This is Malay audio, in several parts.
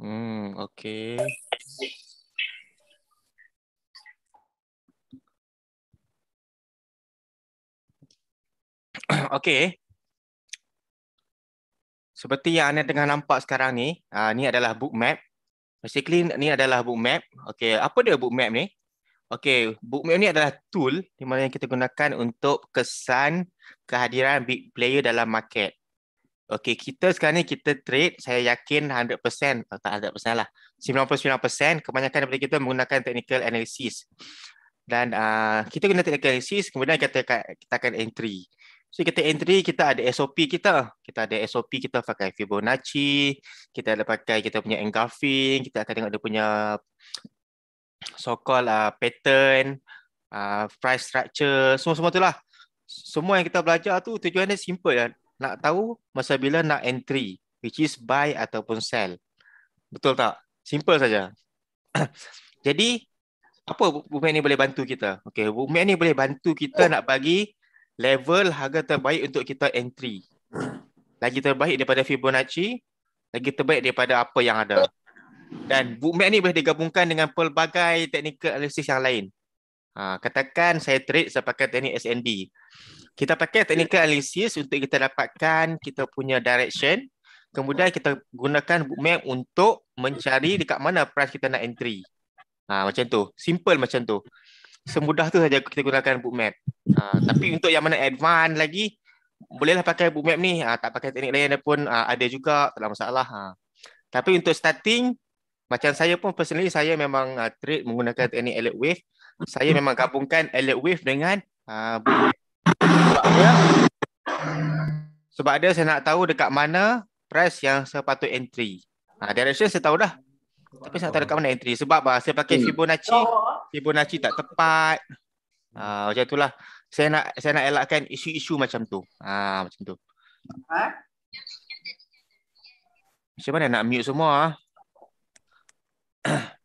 Hmm, okey. Okay. Seperti yang anda tengah nampak sekarang ni, uh, ni adalah book map. Basically, ni adalah book map. Okay, apa dia book map ni? Okay, book map ni adalah tool di mana yang kita gunakan untuk kesan kehadiran big player dalam market. Okay, kita sekarang ni kita trade, saya yakin 100%, oh, tak 100% lah, 99% kebanyakan daripada kita menggunakan technical analysis. Dan uh, kita guna technical analysis, kemudian kita, kita akan entry. So kita entry, kita ada SOP kita. Kita ada SOP, kita pakai Fibonacci, kita ada pakai kita punya engulfing, kita akan tengok dia punya so-called uh, pattern, uh, price structure, semua-semua tu lah. Semua yang kita belajar tu tujuannya simple. Lah nak tahu masa bila nak entry which is buy ataupun sell betul tak simple saja jadi apa bumi ini boleh bantu kita okey bumi ini boleh bantu kita nak bagi level harga terbaik untuk kita entry lagi terbaik daripada fibonacci lagi terbaik daripada apa yang ada dan bumi ini boleh digabungkan dengan pelbagai teknikal analisis yang lain ha, katakan saya trade sepakat pakai teknik SND kita pakai teknikal analisis untuk kita dapatkan kita punya direction. Kemudian kita gunakan bookmap untuk mencari dekat mana price kita nak entry. Ha, macam tu. Simple macam tu. Semudah tu saja kita gunakan bookmap. Ha, tapi untuk yang mana advance lagi, bolehlah pakai bookmap ni. Ha, tak pakai teknik lain pun ha, ada juga. Tak ada masalah. Ha. Tapi untuk starting, macam saya pun personally, saya memang uh, trade menggunakan teknik alert wave. Saya memang gabungkan alert wave dengan uh, bookmap. Ya? Sebab dia saya nak tahu dekat mana price yang sepatut entry. Ha, direction saya tahu dah. Tapi saya tak tahu dekat mana entry. Sebab bah, saya pakai hmm. Fibonacci. Fibonacci tak tepat. Ha, macam itulah. Saya nak saya nak elakkan isu-isu macam tu. Ha, macam tu. Ha? Macam mana nak mute semua? Ah?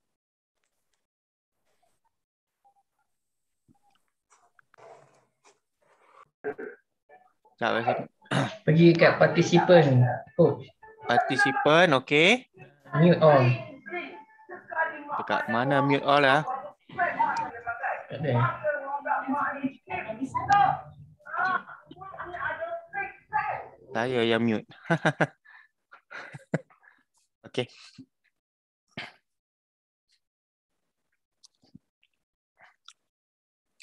Eh, tak bagi Pergi kat participant coach. Participant okey. Mute all. Dekat mana mute all ah? Ada. Eh? Saya yang mute. okey.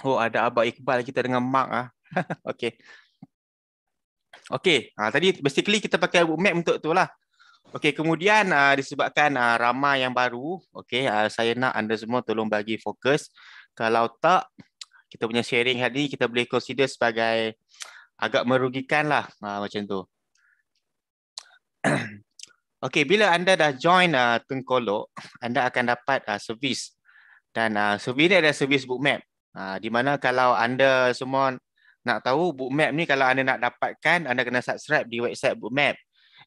Oh ada Abah Iqbal kita dengan Mark ah. Okey. Okey, ha, tadi basically kita pakai road map untuk tu lah. Okey, kemudian uh, disebabkan uh, ramai yang baru, okey, uh, saya nak anda semua tolong bagi fokus. Kalau tak, kita punya sharing hari ini kita boleh consider sebagai agak merugikan lah uh, macam tu. okey, bila anda dah join uh, Tengkolok, anda akan dapat uh, servis. Dan uh, servis ni adalah servis book map. Uh, di mana kalau anda semua nak tahu map ni kalau anda nak dapatkan, anda kena subscribe di website map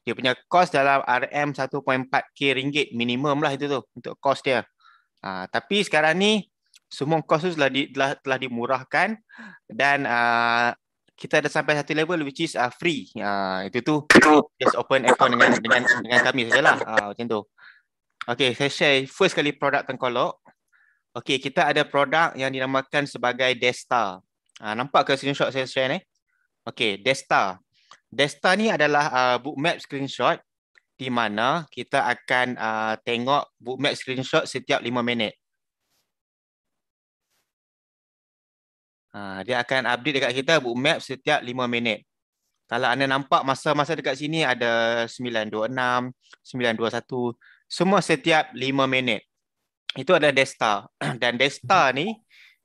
Dia punya kos dalam RM 1.4K ringgit minimum lah itu tu untuk kos dia. Ha, tapi sekarang ni semua kos tu telah, di, telah, telah dimurahkan dan uh, kita ada sampai satu level which is uh, free. Ha, itu tu just open account dengan dengan, dengan kami sajalah ha, macam tu. Okay, saya share first kali produk tengkolok. Okay, kita ada produk yang dinamakan sebagai Desktop. Ah nampak ke screenshot saya share ni? Okey, Desta. Desta ni adalah uh, bookmap screenshot di mana kita akan uh, tengok bookmap screenshot setiap 5 minit. Ha, dia akan update dekat kita bookmap setiap 5 minit. Kalau anda nampak masa-masa dekat sini ada 926, 921. Semua setiap 5 minit. Itu adalah Desta Dan Desta ni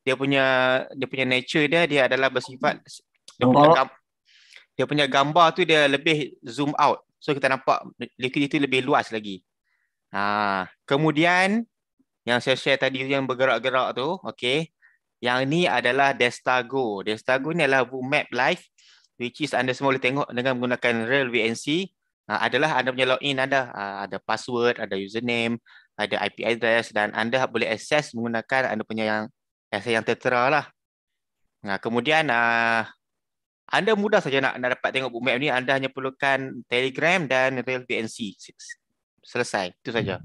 dia punya dia punya nature dia dia adalah bersifat dia punya, gambar, dia punya gambar tu dia lebih zoom out so kita nampak itu lebih luas lagi ha kemudian yang saya share tadi yang bergerak-gerak tu okey yang ni adalah destago destago ni adalah bu map live which is anda semua boleh tengok dengan menggunakan real vnc ha, adalah anda punya login anda ha, ada password ada username ada IP address dan anda boleh access menggunakan anda punya yang essay yang tertera lah. Nah, kemudian uh, anda mudah saja nak, nak dapat tengok bookmap ni, anda hanya perlukan Telegram dan RealBNC. Selesai, itu saja.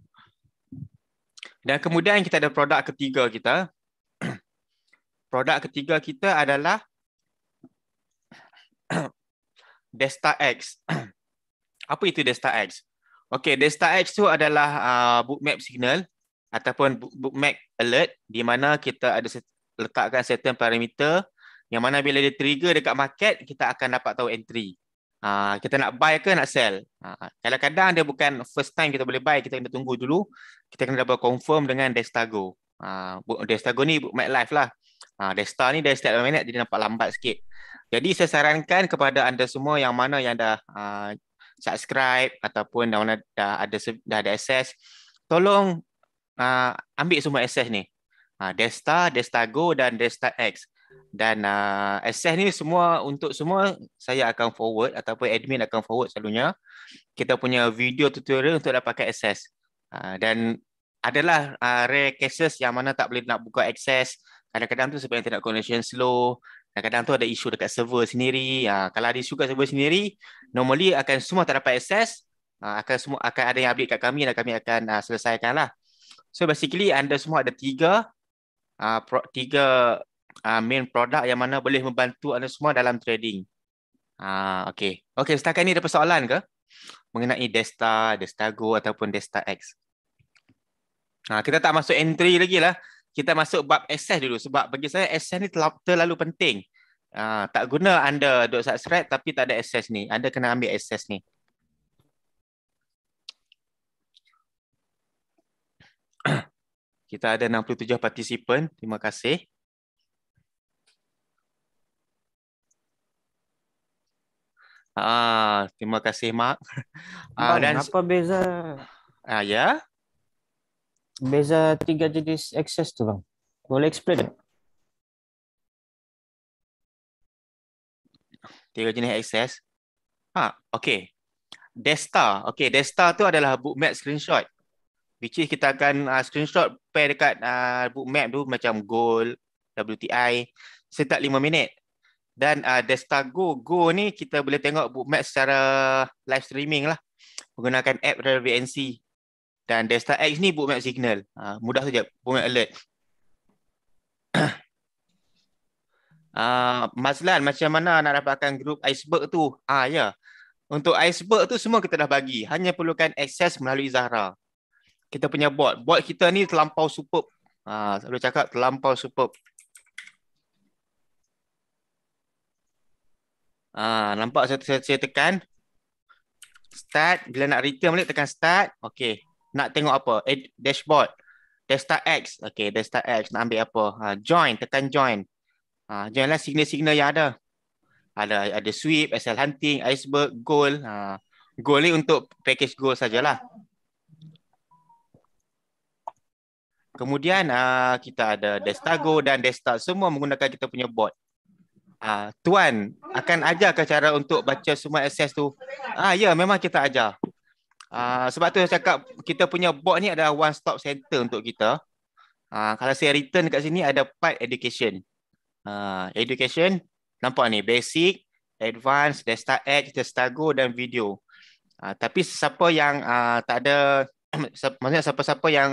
Dan kemudian kita ada produk ketiga kita. produk ketiga kita adalah Desta X. Apa itu Desta X? Okey, Desta X tu adalah uh, ah, bookmap signal ataupun bookmark alert di mana kita ada letakkan certain parameter yang mana bila dia trigger dekat market kita akan dapat tahu entry. Ha, kita nak buy ke nak sell. Kalau ha, kadang dia bukan first time kita boleh buy, kita kena tunggu dulu. Kita kena dapat confirm dengan Destago. Ha, Destago ni bookmark live lah. Ha, Desta ni dari setiap 5 minit dia nampak lambat sikit. Jadi saya sarankan kepada anda semua yang mana yang dah uh, subscribe ataupun yang mana dah ada dah ada access tolong uh, ambil semua access ni. Uh, Desta, Desta Go dan Desta X. Dan uh, access ni semua untuk semua saya akan forward ataupun admin akan forward selalunya. Kita punya video tutorial untuk dapatkan access. Uh, dan adalah uh, rare cases yang mana tak boleh nak buka access. Kadang-kadang tu sebab internet connection slow. Kadang-kadang tu ada isu dekat server sendiri. Uh, kalau ada isu dekat server sendiri, normally akan semua tak dapat access. Uh, akan semua akan ada yang update kat kami dan kami akan uh, selesaikan lah. So basically anda semua ada tiga uh, pro, tiga uh, main produk yang mana boleh membantu anda semua dalam trading. Ah uh, okay. Okey, setakat ini ada persoalan ke mengenai Desta, Destago ataupun Desta X? Uh, kita tak masuk entry lagi lah. Kita masuk bab access dulu sebab bagi saya access ni terlalu, terlalu penting. Uh, tak guna anda duk subscribe tapi tak ada access ni. Anda kena ambil access ni. Kita ada 67 participant. Terima kasih. Ah, terima kasih Mak. ah, dan apa beza? Ah ya. Beza tiga jenis akses tu bang. Boleh explain? Tak? Tiga jenis akses. Ah, okay. Desta, okay. Desta tu adalah bookmark screenshot which is kita akan uh, screenshot pair dekat uh, map tu macam goal, WTI setiap 5 minit. Dan uh, ah, Desktop Go, Go ni kita boleh tengok book map secara live streaming lah menggunakan app RealVNC. Dan desta X ni book map signal. Uh, mudah saja, book map alert. Uh, Mazlan, macam mana nak dapatkan grup iceberg tu? Ah ya, yeah. untuk iceberg tu semua kita dah bagi. Hanya perlukan akses melalui Zahra kita punya bot. Bot kita ni terlampau superb. Ha, saya boleh cakap terlampau superb. Ha, nampak saya, saya, saya tekan. Start. Bila nak return balik tekan start. Okey. Nak tengok apa? Ad, eh, dashboard. Desta X. Okey. Desta X. Nak ambil apa? Ha, join. Tekan join. Ha, join signal-signal yang ada. Ada ada sweep, SL hunting, iceberg, goal. Ha, goal ni untuk package goal sajalah. Kemudian uh, kita ada Destago dan Desta semua menggunakan kita punya bot. Uh, tuan akan ajar ke cara untuk baca semua access tu? Ah uh, ya, memang kita ajar. Uh, sebab tu saya cakap kita punya bot ni adalah one stop center untuk kita. Uh, kalau saya return dekat sini ada part education. Uh, education nampak ni basic, advanced, Desta Edge, Destago dan video. Uh, tapi siapa yang uh, tak ada maksudnya siapa-siapa yang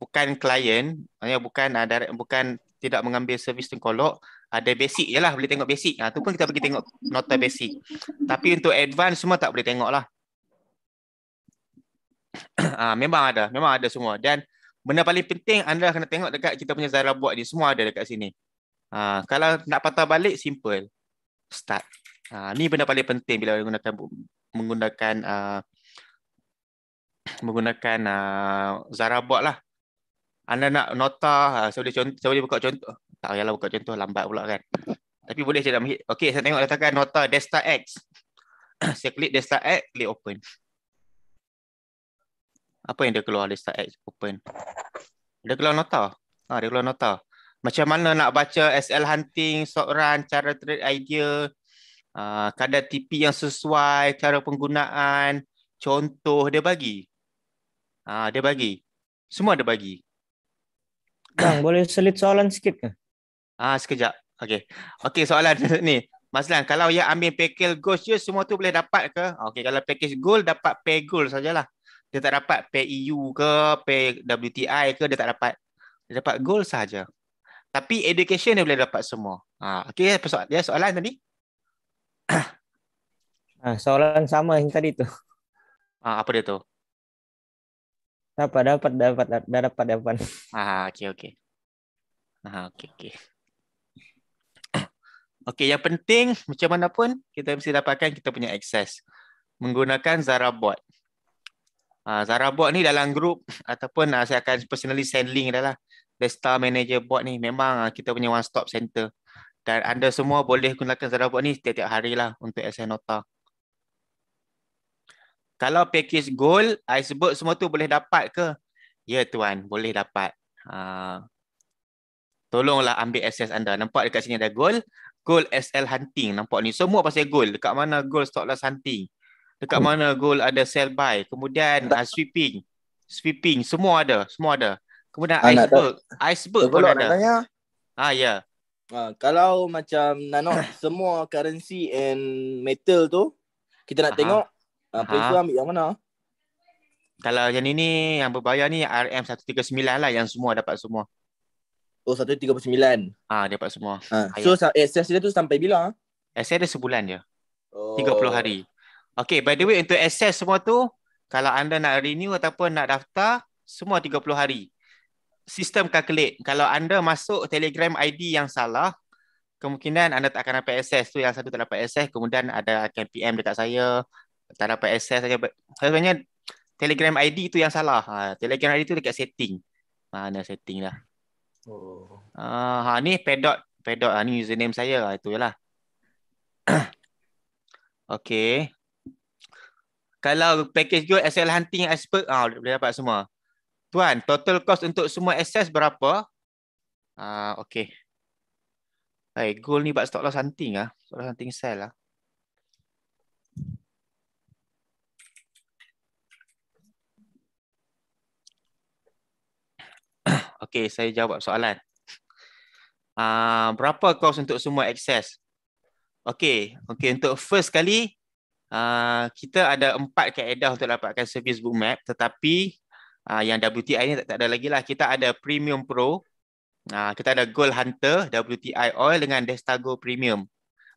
bukan klien, maknanya bukan uh, bukan tidak mengambil servis tengkolok, ada basic je lah, boleh tengok basic. Ha, tu pun kita pergi tengok nota basic. Tapi untuk advance semua tak boleh tengok lah. ha, memang ada, memang ada semua. Dan benda paling penting anda kena tengok dekat kita punya Zara buat ni, semua ada dekat sini. Ha, kalau nak patah balik, simple. Start. Ha, ni benda paling penting bila menggunakan menggunakan uh, menggunakan uh, Zara buat lah anda nak nota ah, saya boleh contoh, saya boleh buka contoh tak payahlah buka contoh lambat pula kan tapi boleh saya dah okey saya tengok letakkan nota desta x saya klik desta x klik open apa yang dia keluar desta x open dia keluar nota ha ah, dia keluar nota macam mana nak baca sl hunting short run cara trade idea uh, kadar tp yang sesuai cara penggunaan contoh dia bagi ha, dia bagi semua dia bagi Bang, boleh selit soalan sikit ke? Ah, sekejap. Okey. Okey, soalan ni. Maslan, kalau yang ambil package gold je semua tu boleh dapat ke? Okey, kalau package gold dapat pay gold sajalah. Dia tak dapat pay EU ke, pay WTI ke, dia tak dapat. Dia dapat gold saja. Tapi education dia boleh dapat semua. Ah, okey, apa soalan? Ya, soalan tadi. ah, soalan sama yang tadi tu. Ah, apa dia tu? dapat dapat dapat dapat dapat dapat ah okey okey ah okey okey okey yang penting macam mana pun kita mesti dapatkan kita punya akses menggunakan Zara bot ah Zara bot ni dalam group ataupun ah, saya akan personally send link dah lah desktop manager bot ni memang ah, kita punya one stop center dan anda semua boleh gunakan Zara bot ni setiap-tiap harilah untuk assign nota kalau package gold, I sebut semua tu boleh dapat ke? Ya tuan, boleh dapat. Ha. Tolonglah ambil access anda. Nampak dekat sini ada gold? Gold SL hunting. Nampak ni? Semua pasal gold. Dekat mana gold stock loss hunting? Dekat mana gold ada sell buy? Kemudian uh, sweeping. Sweeping. Semua ada. Semua ada. Kemudian ha, iceberg. Iceberg pun ada. Ah ya. Yeah. Ha, kalau macam Nano, semua currency and metal tu, kita nak Aha. tengok Ha, ha. ambil yang mana? Kalau yang ini yang berbayar ni RM139 lah yang semua dapat semua. Oh 139. Ah ha, dapat semua. Ha. So access eh, dia tu sampai bila? Access dia sebulan je. Oh. 30 hari. Okay by the way untuk access semua tu kalau anda nak renew ataupun nak daftar semua 30 hari. Sistem calculate kalau anda masuk Telegram ID yang salah kemungkinan anda tak akan dapat access tu yang satu tak dapat access kemudian ada akan PM dekat saya tak dapat access saja. Sebenarnya Telegram ID tu yang salah. Ha, Telegram ID tu dekat setting. Ha, setting dah. Oh. Uh, ha, ni pedot. Pedot. Ha, ni username saya lah. Itu lah. okay. Kalau package go SL Hunting Expert, ah ha, boleh dapat semua. Tuan, total cost untuk semua access berapa? Ah, ha, okay. Hey, goal ni buat stock loss hunting ah. Stock loss hunting sell lah. Okey, saya jawab soalan. Uh, berapa kos untuk semua akses? Okey, okey untuk first kali uh, ah, kita ada empat kaedah untuk dapatkan servis book map tetapi uh, yang WTI ni tak, tak ada lagi lah. Kita ada premium pro, uh, kita ada gold hunter, WTI oil dengan Destago premium.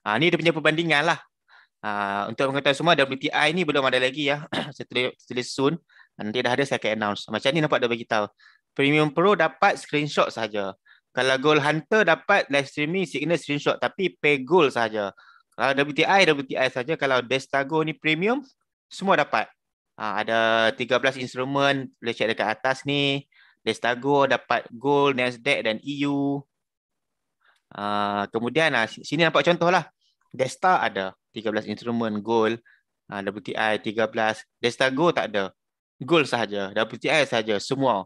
Uh, ni dia punya perbandingan lah. Uh, untuk mengetahui semua WTI ni belum ada lagi ya. saya tulis, soon. Nanti dah ada saya akan announce. Macam ni nampak dah beritahu. Premium Pro dapat screenshot saja. Kalau Gold Hunter dapat live streaming signal screenshot tapi pay goal saja. Kalau WTI WTI saja kalau Destago ni premium semua dapat. Ha, ada 13 instrumen boleh check dekat atas ni. Destago dapat gold, Nasdaq dan EU. Uh, ha, kemudian uh, sini nampak contoh lah Desta ada 13 instrumen gold uh, ha, WTI 13 Desta Go tak ada Gold sahaja WTI sahaja Semua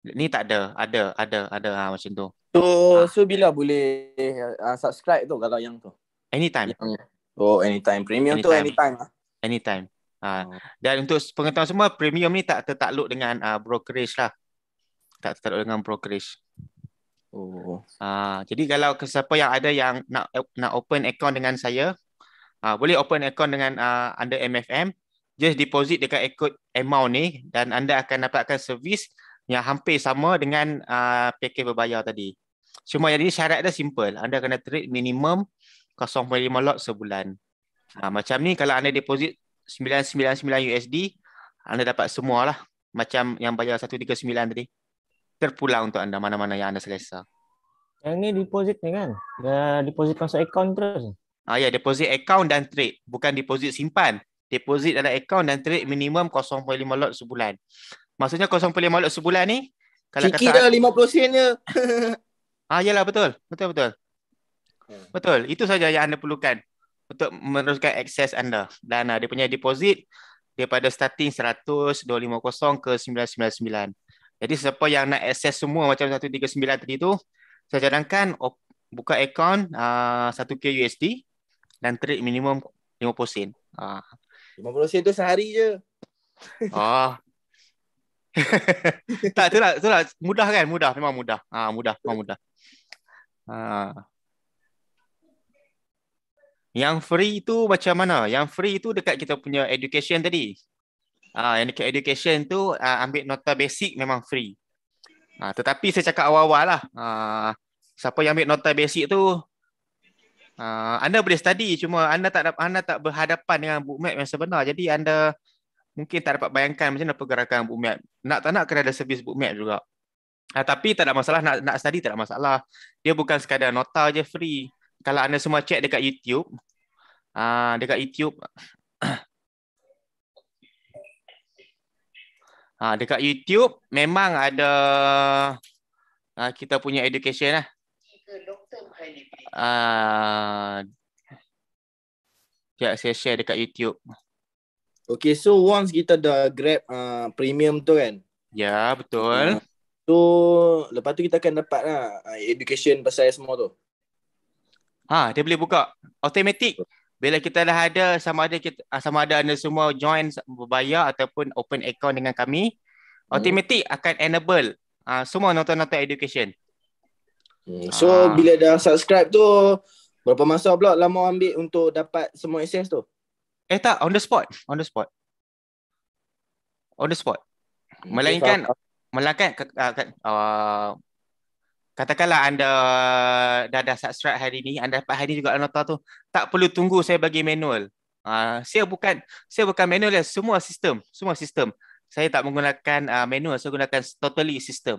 Ni tak ada, ada, ada, ada ha, macam tu. So, ha. so bila boleh uh, subscribe tu kalau yang tu? Anytime. Yang, oh, anytime premium anytime. tu anytime ah. Anytime. Ha. Oh. Dan untuk pengetahuan semua, premium ni tak tertakluk dengan uh, brokerage lah. Tak tertakluk dengan brokerage. Oh. Ah, uh, jadi kalau sesiapa yang ada yang nak nak open account dengan saya, ah uh, boleh open account dengan uh, under MFM, just deposit dekat account amount ni dan anda akan dapatkan servis yang hampir sama dengan uh, pakej berbayar tadi. Cuma jadi syarat dia simple. Anda kena trade minimum 0.5 lot sebulan. Ha, macam ni kalau anda deposit 999 USD, anda dapat semualah. Macam yang bayar 139 tadi. Terpulang untuk anda mana-mana yang anda selesa. Yang ni deposit ni kan? Dia deposit masuk account terus? Ah ya, deposit account dan trade. Bukan deposit simpan. Deposit dalam account dan trade minimum 0.5 lot sebulan. Maksudnya kosong pilih maluk sebulan ni kalau Cikir kata lima puluh sen je Ah, yalah betul Betul betul hmm. Betul Itu saja yang anda perlukan Untuk meneruskan akses anda Dan ah, dia punya deposit Daripada starting 100 ke 999 Jadi siapa yang nak akses semua Macam 139 tadi tu Saya cadangkan Buka akaun uh, ah, 1K USD Dan trade minimum 50 sen ah. uh. 50 sen tu sehari je Oh tak itulah itulah mudah kan mudah memang mudah ah ha, mudah memang mudah ha. yang free itu macam mana yang free itu dekat kita punya education tadi ah ha, yang dekat education tu ha, ambil nota basic memang free ha, tetapi saya cakap awal-awal lah ha, siapa yang ambil nota basic tu Uh, anda boleh study cuma anda tak anda tak berhadapan dengan bookmap yang sebenar jadi anda mungkin tak dapat bayangkan macam mana pergerakan book Nak tak nak kena ada servis book juga. Ha, tapi tak ada masalah nak nak study tak ada masalah. Dia bukan sekadar nota je free. Kalau anda semua check dekat YouTube, ah dekat YouTube ha, dekat YouTube memang ada uh, kita punya education lah. Uh, ya, saya share dekat YouTube. Okay, so once kita dah grab uh, premium tu kan? Ya, yeah, betul. Uh, so, lepas tu kita akan dapat lah uh, education pasal semua tu. Ha, dia boleh buka. Automatic. Bila kita dah ada, sama ada kita, ah, sama ada anda semua join berbayar ataupun open account dengan kami, hmm. automatic akan enable uh, semua nota-nota education. Hmm. So, ha. bila dah subscribe tu, berapa masa pula lama ambil untuk dapat semua access tu? Eh tak, on the spot. On the spot. On the spot. Melainkan, melainkan uh, katakanlah anda dah, dah subscribe hari ni, anda dapat hari ni juga nota tu, tak perlu tunggu saya bagi manual. Uh, saya bukan saya bukan manual, semua sistem. Semua sistem. Saya tak menggunakan uh, manual, saya gunakan totally sistem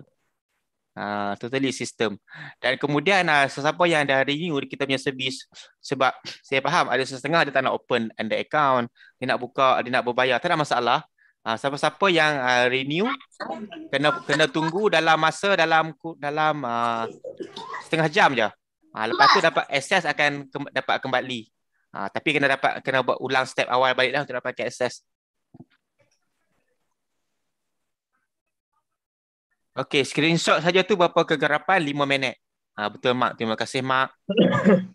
uh, totally system dan kemudian uh, sesiapa yang dah renew kita punya servis sebab saya faham ada setengah dia tak nak open and account dia nak buka dia nak berbayar tak ada masalah uh, siapa-siapa yang uh, renew kena kena tunggu dalam masa dalam dalam uh, setengah jam je uh, lepas tu dapat access akan ke, dapat kembali uh, tapi kena dapat kena buat ulang step awal baliklah untuk dapat access Okey, screenshot saja tu berapa kegerapan 5 minit. Ah ha, betul mak, terima kasih Mark.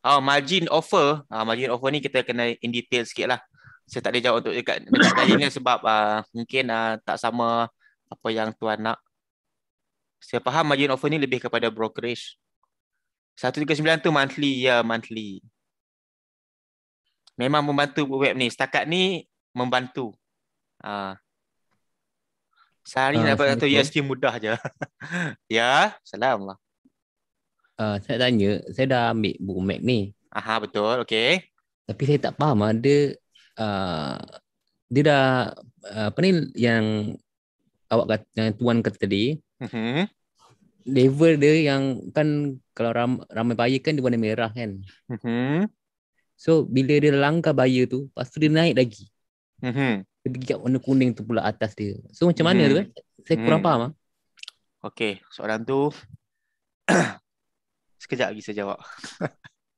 Oh, margin offer. Ah ha, margin offer ni kita kena in detail lah. Saya tak ada jawab untuk dekat dekat kali ni sebab uh, mungkin uh, tak sama apa yang tuan nak. Saya faham margin offer ni lebih kepada brokerage. 139 tu monthly ya yeah, monthly. Memang membantu web ni. Setakat ni membantu. Ah uh, Sehari uh, dapat satu USD mudah je. ya, salam lah. Uh, ah, saya tanya, saya dah ambil buku Mac ni. Aha, betul. Okay. Tapi saya tak faham lah. Dia, uh, dia dah, uh, apa ni yang awak kata, yang tuan kata tadi. Uh-huh. Level dia yang kan kalau ram, ramai bayi kan dia warna merah kan. Uh-huh. So, bila dia langgar bayi tu, lepas tu dia naik lagi. Uh-huh dia pergi warna kuning tu pula atas dia. So macam mana hmm. tu eh? Saya hmm. kurang faham ah. Okey, soalan tu sekejap lagi saya jawab.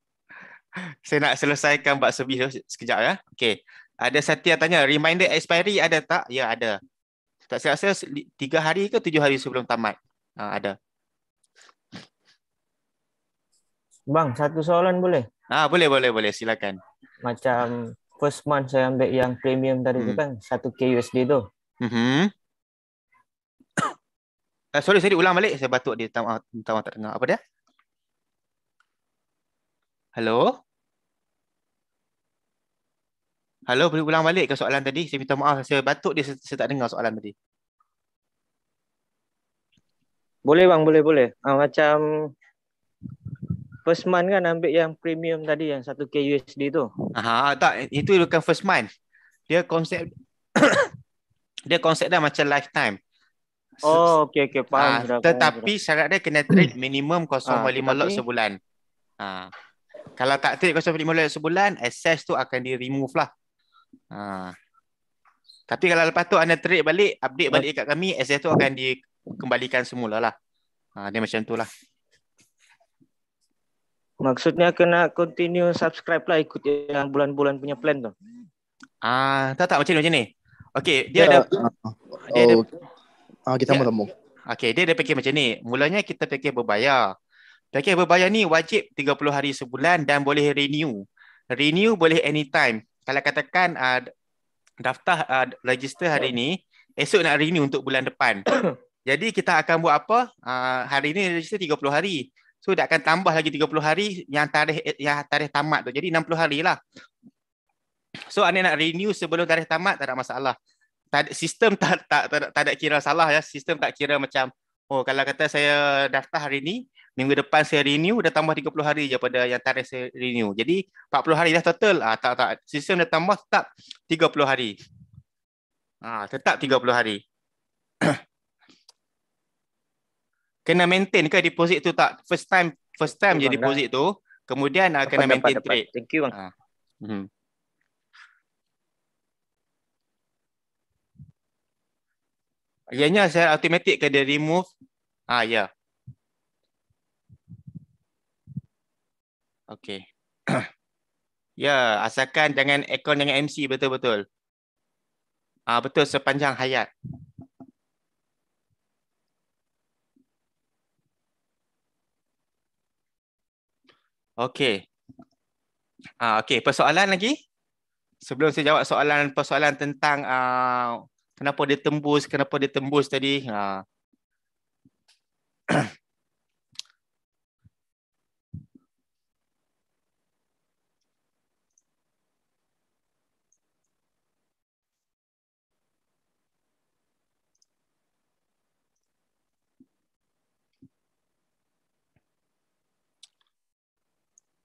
saya nak selesaikan bab sebi tu sekejap ya. Okey. Ada Satya tanya, reminder expiry ada tak? Ya, ada. Tak saya rasa tiga hari ke tujuh hari sebelum tamat? Ha, ada. Bang, satu soalan boleh? Ah, ha, boleh, boleh, boleh. Silakan. Macam first month saya ambil yang premium tadi hmm. tu kan 1k USD tu. Mhm. Uh, sorry saya ulang balik saya batuk dia tak tak tak dengar apa dia? Hello. Hello boleh ulang balik ke soalan tadi? Saya minta maaf saya batuk dia saya, saya tak dengar soalan tadi. Boleh bang, boleh boleh. Uh, macam first month kan ambil yang premium tadi yang 1k USD tu. Ha tak itu bukan first month. Dia konsep dia konsep dah macam lifetime. Oh okey okey faham. Ha, sudah, tetapi sudah. syarat dia kena trade minimum 0.5 ha, ah, tetapi... lot sebulan. Ha. Kalau tak trade 0.5 lot sebulan, access tu akan di remove lah. Ha. Tapi kalau lepas tu anda trade balik, update balik dekat kami, access tu akan dikembalikan semula lah. Ha, dia macam tu lah. Maksudnya kena continue subscribe lah ikut yang bulan-bulan punya plan tu. Ah, tak tak macam ni macam ni. Okey, dia yeah. Ya, ah. ada oh. dia ada Ah, kita yeah. mula Okey, dia ada package macam ni. Mulanya kita package berbayar. Package berbayar ni wajib 30 hari sebulan dan boleh renew. Renew boleh anytime. Kalau katakan uh, daftar uh, register hari ni, esok nak renew untuk bulan depan. Jadi kita akan buat apa? Uh, hari ni register 30 hari. So dia akan tambah lagi 30 hari yang tarikh yang tarikh tamat tu. Jadi 60 hari lah. So anda nak renew sebelum tarikh tamat tak ada masalah. Sistem tak tak tak, tak ada kira salah ya. Sistem tak kira macam oh kalau kata saya daftar hari ni minggu depan saya renew dah tambah 30 hari je pada yang tarikh saya renew. Jadi 40 hari dah total. Ah tak tak sistem dah tambah tetap 30 hari. Ah tetap 30 hari. kena maintain ke deposit tu tak first time first time okay, je lah. deposit tu kemudian ah, dapat, kena maintain dapat, dapat. thank you bang ha. hmm ianya saya automatic ke dia remove ha ya yeah. okey ya yeah, asalkan jangan account dengan MC betul-betul ah ha, betul sepanjang hayat Okey. Ah, okey, persoalan lagi? Sebelum saya jawab soalan-persoalan tentang uh, kenapa dia tembus, kenapa dia tembus tadi. Uh.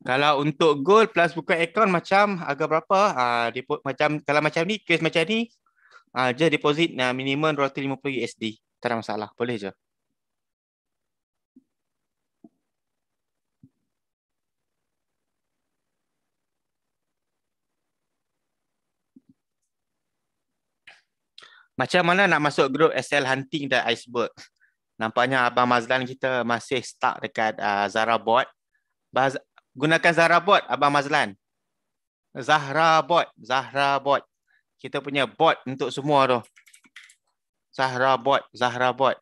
Kalau untuk gold plus buka account macam agak berapa? Ah uh, macam kalau macam ni case macam ni ah uh, just deposit uh, minimum 250 USD. Tak ada masalah, boleh je. Macam mana nak masuk grup SL Hunting dan Iceberg? Nampaknya Abang Mazlan kita masih stuck dekat uh, Zara Board gunakan Zahra bot abang Mazlan. Zahra bot, Zahra bot. Kita punya bot untuk semua tu. Zahra bot, Zahra bot.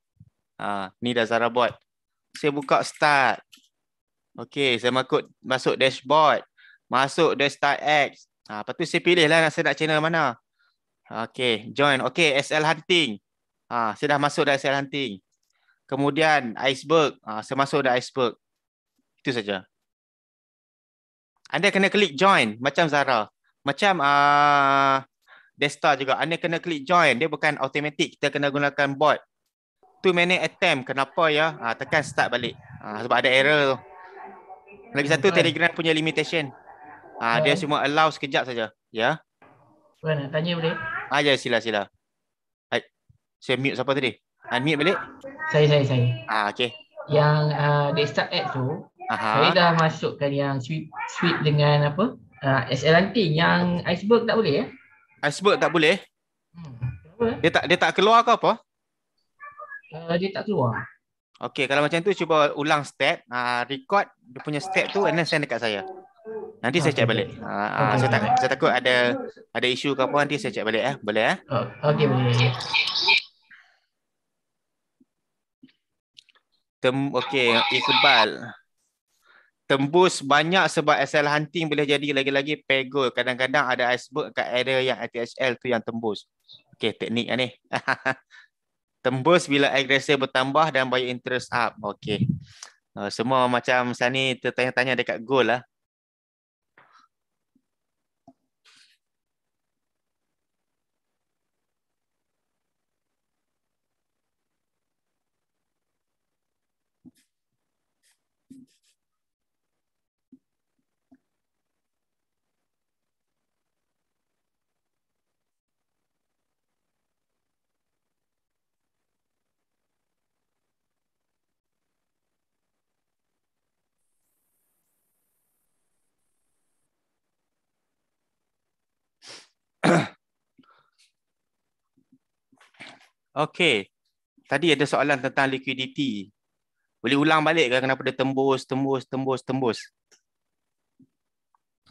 Ha, ni dah Zahra bot. Saya buka start. Okey, saya masuk masuk dashboard. Masuk dari start X. Ha, lepas tu saya pilih lah saya nak channel mana. Okey, join. Okey, SL Hunting. Ha, saya dah masuk dah SL Hunting. Kemudian iceberg. Ha, saya masuk dah iceberg. Itu saja anda kena klik join macam Zara macam uh, Desta juga anda kena klik join dia bukan automatik. kita kena gunakan bot Too many attempt kenapa ya uh, tekan start balik uh, sebab ada error tu lagi satu telegram punya limitation uh, dia semua allow sekejap saja ya yeah. nak tanya boleh ah ya sila sila Hai. saya mute siapa tadi unmute balik saya saya saya ah okey yang uh, desktop app tu Aha. Saya dah masukkan yang sweep sweep dengan apa? Uh, ah, SLNT yang iceberg tak boleh ya? Iceberg tak boleh? Hmm. Dia tak dia tak keluar ke apa? Uh, dia tak keluar. Okey, kalau macam tu cuba ulang step, uh, record dia punya step tu and then send dekat saya. Nanti saya check balik. Uh, okay. uh, saya, tak, saya takut ada ada isu ke apa nanti saya check balik eh. Boleh eh? Oh, okey boleh. Tem okey, ikut tembus banyak sebab SL hunting boleh jadi lagi-lagi pegol. Kadang-kadang ada iceberg kat area yang ATHL tu yang tembus. Okey, teknik ni. tembus bila agresif bertambah dan buy interest up. Okey. Uh, semua macam sana tertanya-tanya dekat goal lah. Okay, Tadi ada soalan tentang liquidity. Boleh ulang balik ke kenapa dia tembus, tembus, tembus, tembus?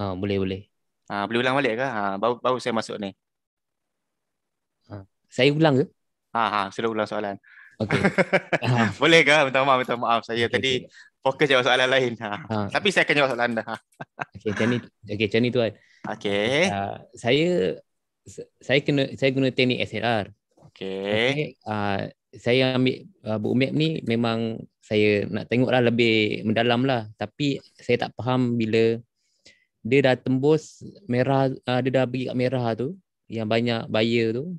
Ha, boleh, boleh. Ha, boleh ulang balik ke? Ha, baru, baru saya masuk ni. Ha, saya ulang ke? Ha, ha, sudah ulang soalan. Okay. boleh ke? Minta maaf, minta maaf. Saya okay, tadi okay. fokus jawab soalan lain. Ha. ha. Tapi saya akan jawab soalan anda. Okay, macam ni. Okey, macam ni tuan. Okay. Uh, saya saya kena saya guna teknik SLR. Okay. okay. Uh, ah, saya ambil uh, ah, buku map ni memang saya nak tengok lah lebih mendalam lah. Tapi saya tak faham bila dia dah tembus merah, uh, dia dah pergi kat merah tu yang banyak buyer tu.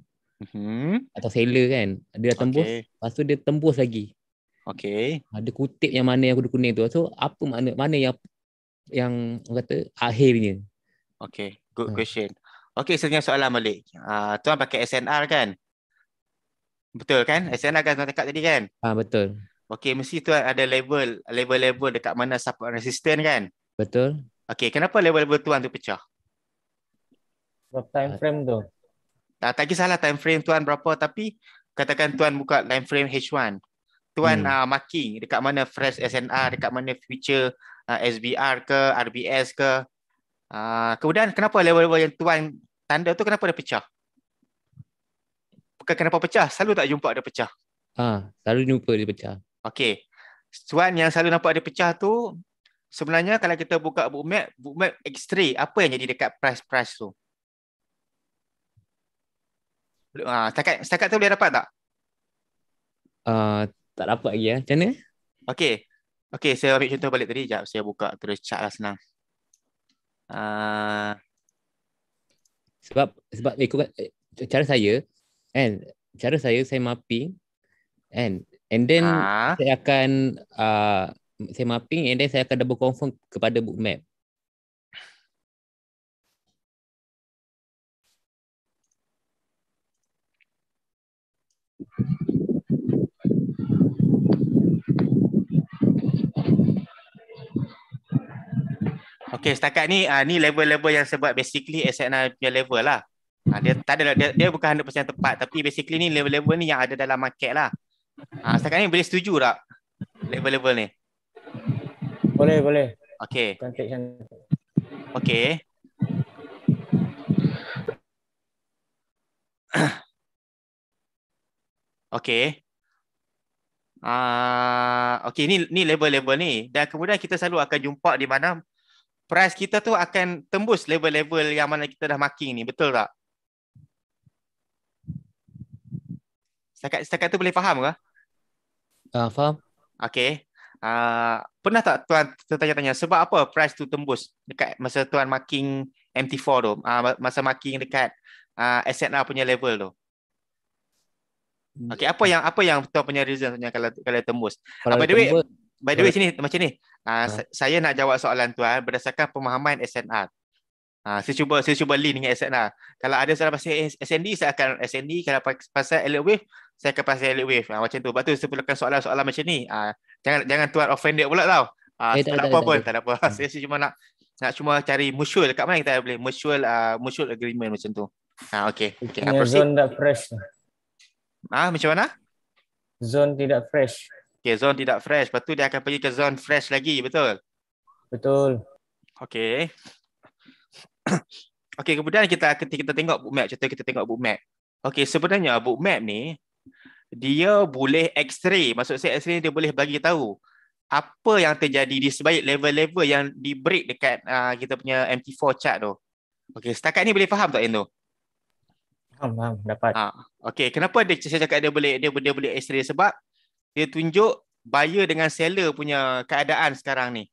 hmm Atau seller kan. Dia dah tembus, okay. lepas tu dia tembus lagi. Okay. Ada kutip yang mana yang kuda kuning tu. So apa makna, mana yang yang kata akhirnya. Okay, good question. Okay, saya soalan balik. Uh, tuan pakai SNR kan? Betul kan? Eh, Saya nak kata cakap tadi kan? Ah ha, betul. Okey mesti tu ada level level-level dekat mana support and kan? Betul. Okey kenapa level-level tuan tu pecah? Berapa time ah. frame tu? Tak tak kisahlah time frame tuan berapa tapi katakan tuan buka time frame H1. Tuan hmm. uh, marking dekat mana fresh SNR, dekat mana future uh, ah, SBR ke RBS ke. Uh, kemudian kenapa level-level yang tuan tanda tu kenapa dia pecah? bukan kenapa pecah, selalu tak jumpa ada pecah. Ah, ha, selalu jumpa dia pecah. Okey. Suan yang selalu nampak ada pecah tu sebenarnya kalau kita buka bookmap, bookmap X-ray, apa yang jadi dekat price-price tu? Ha, setakat, setakat tu boleh dapat tak? Uh, tak dapat lagi ya. Macam Okey. Okey, saya ambil contoh balik tadi. Jap saya buka terus chat lah senang. Uh... Sebab sebab ikut eh, cara saya, kan cara saya saya mapping kan and then ha? saya akan uh, saya mapping and then saya akan double confirm kepada book map Okay, setakat ni uh, ni level-level yang sebab basically SNR level lah. Ha, dia tak ada. dia, dia bukan 100% tepat tapi basically ni level-level ni yang ada dalam market lah. Ha, setakat ni boleh setuju tak level-level ni? Boleh, boleh. Okay. Cantik, Okay. okay. Uh, okay, ni ni level-level ni. Dan kemudian kita selalu akan jumpa di mana price kita tu akan tembus level-level yang mana kita dah marking ni. Betul tak? Setakat, setakat tu boleh faham ke? Uh, ah, faham. Okay. Uh, ah, pernah tak tuan tertanya-tanya sebab apa price tu tembus dekat masa tuan marking MT4 tu? Uh, masa marking dekat uh, SNR punya level tu? Okay, apa yang apa yang tuan punya reason tuan kalau kalau tembus? uh, by the way, tembus, by the way sini macam ni. Uh, uh. saya nak jawab soalan tuan berdasarkan pemahaman SNR. Ha, saya cuba saya cuba link dengan SNR. Kalau ada salah pasal SND saya akan SND kalau pasal LA saya akan pasang elite wave ha, macam tu sebab tu saya perlukan soalan-soalan macam ni ha, jangan jangan tuan offended pula tau ha, eh, tak, tak, apa tak, pun tak, tak, tak, tak, tak, apa saya cuma nak nak cuma cari mutual dekat mana kita boleh mutual uh, mutual agreement macam tu ha, okay. okay yeah, zone tak fresh ah ha, macam mana zone tidak fresh Okay, zone tidak fresh. Lepas tu dia akan pergi ke zone fresh lagi, betul? Betul. Okay. okay, kemudian kita kita tengok bookmap. Contoh kita tengok bookmap. Okay, sebenarnya bookmap ni, dia boleh x-ray maksud saya x-ray dia boleh bagi tahu apa yang terjadi di sebalik level-level yang di break dekat uh, kita punya MT4 chart tu okey setakat ni boleh faham tak Endo faham faham dapat ha. okey kenapa dia saya cakap dia boleh dia, dia boleh x-ray sebab dia tunjuk buyer dengan seller punya keadaan sekarang ni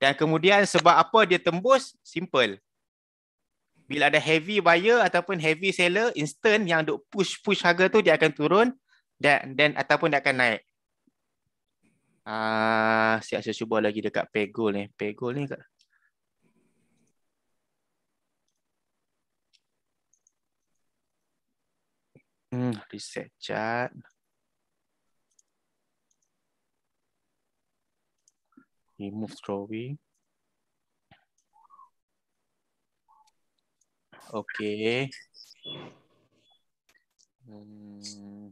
dan kemudian sebab apa dia tembus simple bila ada heavy buyer ataupun heavy seller instant yang duk push push harga tu dia akan turun dan then ataupun dia akan naik. Ah uh, siap saya cuba lagi dekat pegol ni. Pegol ni kat Hmm, reset chat. Remove drawing. Okay. Hmm.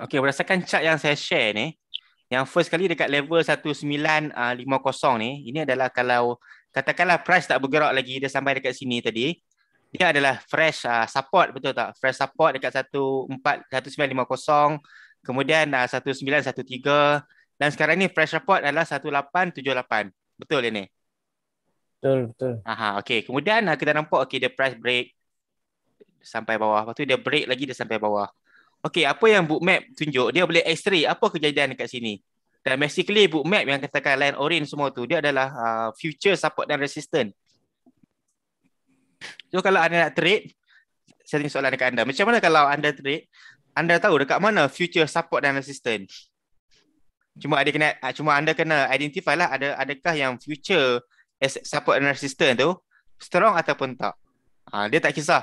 okey. berdasarkan chart yang saya share ni Yang first kali dekat level 1950 ah, ni Ini adalah kalau Katakanlah price tak bergerak lagi Dia sampai dekat sini tadi dia adalah fresh uh, support betul tak fresh support dekat 14 1950 kemudian uh, ah, 1913 dan sekarang ni fresh support adalah 1878 betul ini betul betul aha okey kemudian uh, kita nampak okey dia price break sampai bawah lepas tu dia break lagi dia sampai bawah okey apa yang map tunjuk dia boleh x-ray apa kejadian dekat sini dan basically map yang katakan line orange semua tu dia adalah uh, future support dan resistance So kalau anda nak trade, saya tanya soalan dekat anda. Macam mana kalau anda trade, anda tahu dekat mana future support dan resistance? Cuma ada kena ah, cuma anda kena identify lah ada adakah yang future support dan resistance tu strong ataupun tak. Ha, dia tak kisah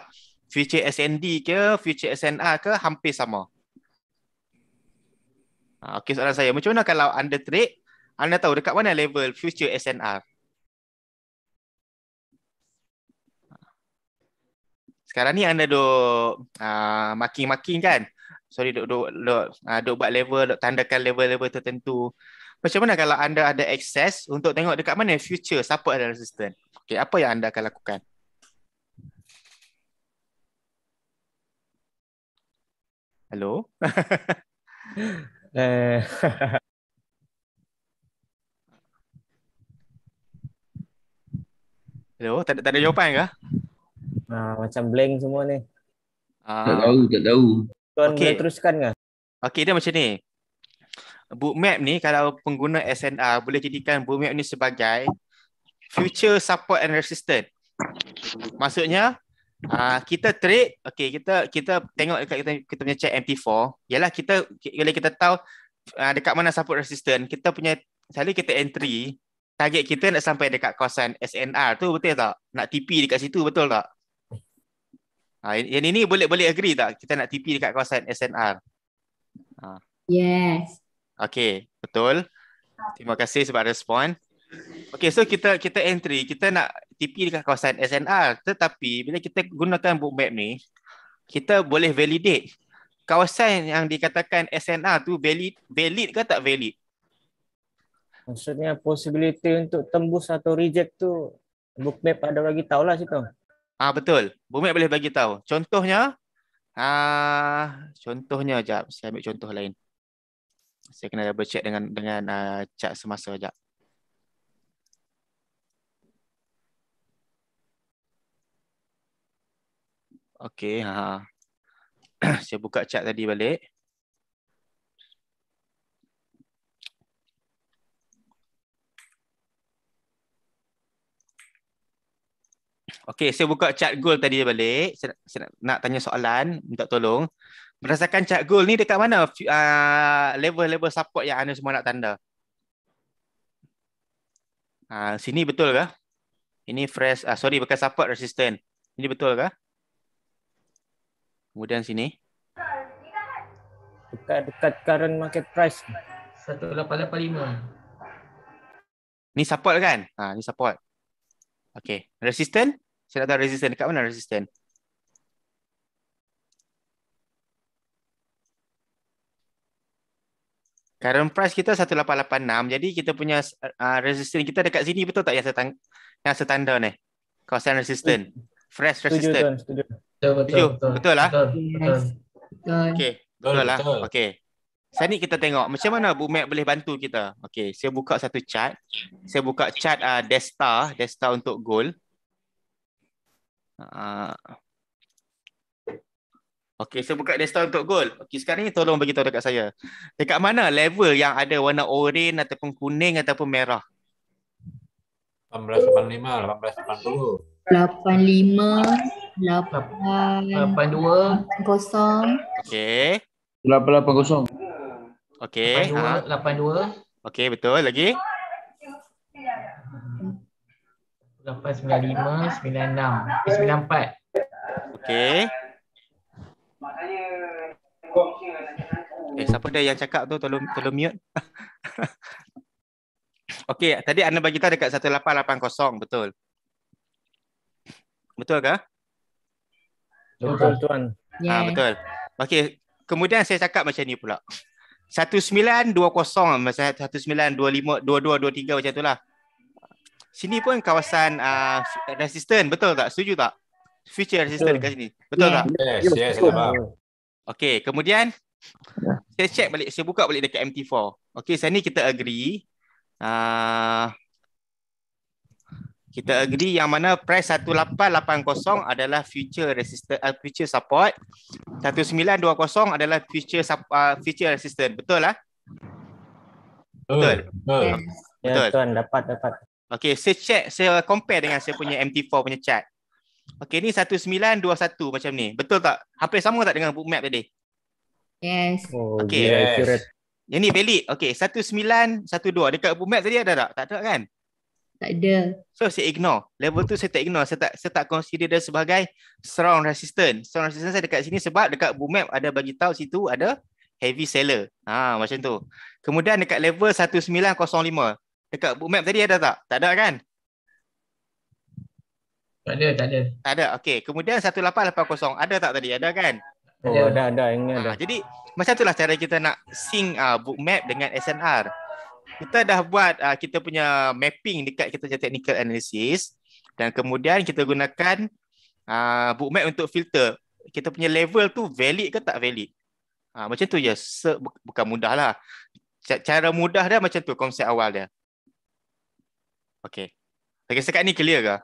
future SND ke, future SNR ke hampir sama. Ha, ah, okay, soalan saya. Macam mana kalau anda trade, anda tahu dekat mana level future SNR? Sekarang ni anda duk makin ah, makin marking kan? Sorry, duk, duk, duk, uh, ah, duk buat level, duk tandakan level-level tertentu. Macam mana kalau anda ada access untuk tengok dekat mana future support ada resistance? Okay, apa yang anda akan lakukan? Hello. Eh. Hello, tak ada, tak ada jawapan ke? nah ha, macam blank semua ni. Ah. Tak tahu, tak tahu. Tuan okay. boleh teruskan ke? okey dia macam ni. map ni kalau pengguna SNR boleh jadikan map ni sebagai future support and resistance. Maksudnya uh, kita trade, okey kita kita tengok dekat kita, kita punya chat MP4, ialah kita bila kita tahu uh, dekat mana support resistance, kita punya selalu kita entry target kita nak sampai dekat kawasan SNR tu betul tak? Nak TP dekat situ betul tak? Ha, yang ini boleh-boleh agree tak kita nak TP dekat kawasan SNR? Ha. Yes. Okay, betul. Terima kasih sebab respon. Okay, so kita kita entry, kita nak TP dekat kawasan SNR. Tetapi bila kita gunakan book map ni, kita boleh validate kawasan yang dikatakan SNR tu valid, valid ke tak valid? Maksudnya possibility untuk tembus atau reject tu book map ada lagi tahulah situ. Ah ha, betul. Bumik boleh bagi tahu. Contohnya ah ha, contohnya jap saya ambil contoh lain. Saya kena double check dengan dengan uh, ah, cat semasa jap. Okey ha. saya buka cat tadi balik. Okay, saya buka chat goal tadi balik. Saya, saya nak, nak tanya soalan, minta tolong. Berdasarkan chat goal ni dekat mana ah, level-level uh, support yang anda semua nak tanda? Uh, sini betul ke? Ini fresh, uh, sorry bukan support resistant. Ini betul ke? Kemudian sini. Dekat, dekat current market price. 1885. Ni support kan? Ha, ni support. Okay. Resistant? Saya nak tahu resistance dekat mana resistance? Current price kita 1886. Jadi kita punya uh, resistance kita dekat sini betul tak yang setang yang standard ni? Kawasan resistance. Fresh setuju, resistance. Betul, betul, betul. Betul lah. Okey. Betul, betul lah. Okey. Saya ni kita tengok macam mana Bu Mac boleh bantu kita. Okey, saya buka satu chart. Saya buka chart uh, Desta, Desta untuk gold. Ah. Okay, saya so buka desktop untuk gol. Okay, sekarang ni tolong bagi beritahu dekat saya. Dekat mana level yang ada warna oranye ataupun kuning ataupun merah? 1885, 1880. 85, 8, 80. Okay. 1880. Okay. 82, 82. Okay, betul. Lagi? Okay. Okay. Eh, siapa dia yang cakap tu tolong tolong mute. Okey, tadi anda bagi tahu dekat 1880 betul. Betul ke? Betul tuan. Yeah. Ha, betul. Okey, kemudian saya cakap macam ni pula. 1920 macam 1925 2223 macam itulah sini pun kawasan uh, resistant betul tak setuju tak future resistant dekat sini betul yeah. tak yes yes abang okey kemudian ya. saya check balik saya buka balik dekat MT4 okey sini kita agree uh, kita agree yang mana price 1880 adalah future resistant, uh, future support 1920 adalah future uh, future resistant betul lah betul betul, betul. Ya, tuan, dapat dapat Okay, saya check, saya compare dengan saya punya MT4 punya chart. Okay, ni 1921 macam ni. Betul tak? Hampir sama tak dengan book map tadi? Yes. Oh, okay. Yes. Yang ni valid. Okay, 1912. Dekat book map tadi ada tak? Tak ada kan? Tak ada. So, saya ignore. Level tu saya tak ignore. Saya tak, saya tak consider dia sebagai strong resistance. Strong resistance saya dekat sini sebab dekat book map ada bagi tahu situ ada heavy seller. Ha, macam tu. Kemudian dekat level 1905. Dekat book map tadi ada tak? Tak ada kan? Tak ada, tak ada. Tak ada. Okey, kemudian 1880 ada tak tadi? Ada kan? Oh, ada, ada, ingat ada. Ha, jadi macam itulah cara kita nak sync uh, book map dengan SNR. Kita dah buat uh, kita punya mapping dekat kita punya technical analysis dan kemudian kita gunakan uh, book map untuk filter. Kita punya level tu valid ke tak valid? Ha, macam tu je. Se bukan mudah lah. cara mudah dia macam tu konsep awal dia. Okay. Lagi setakat ni clear ke?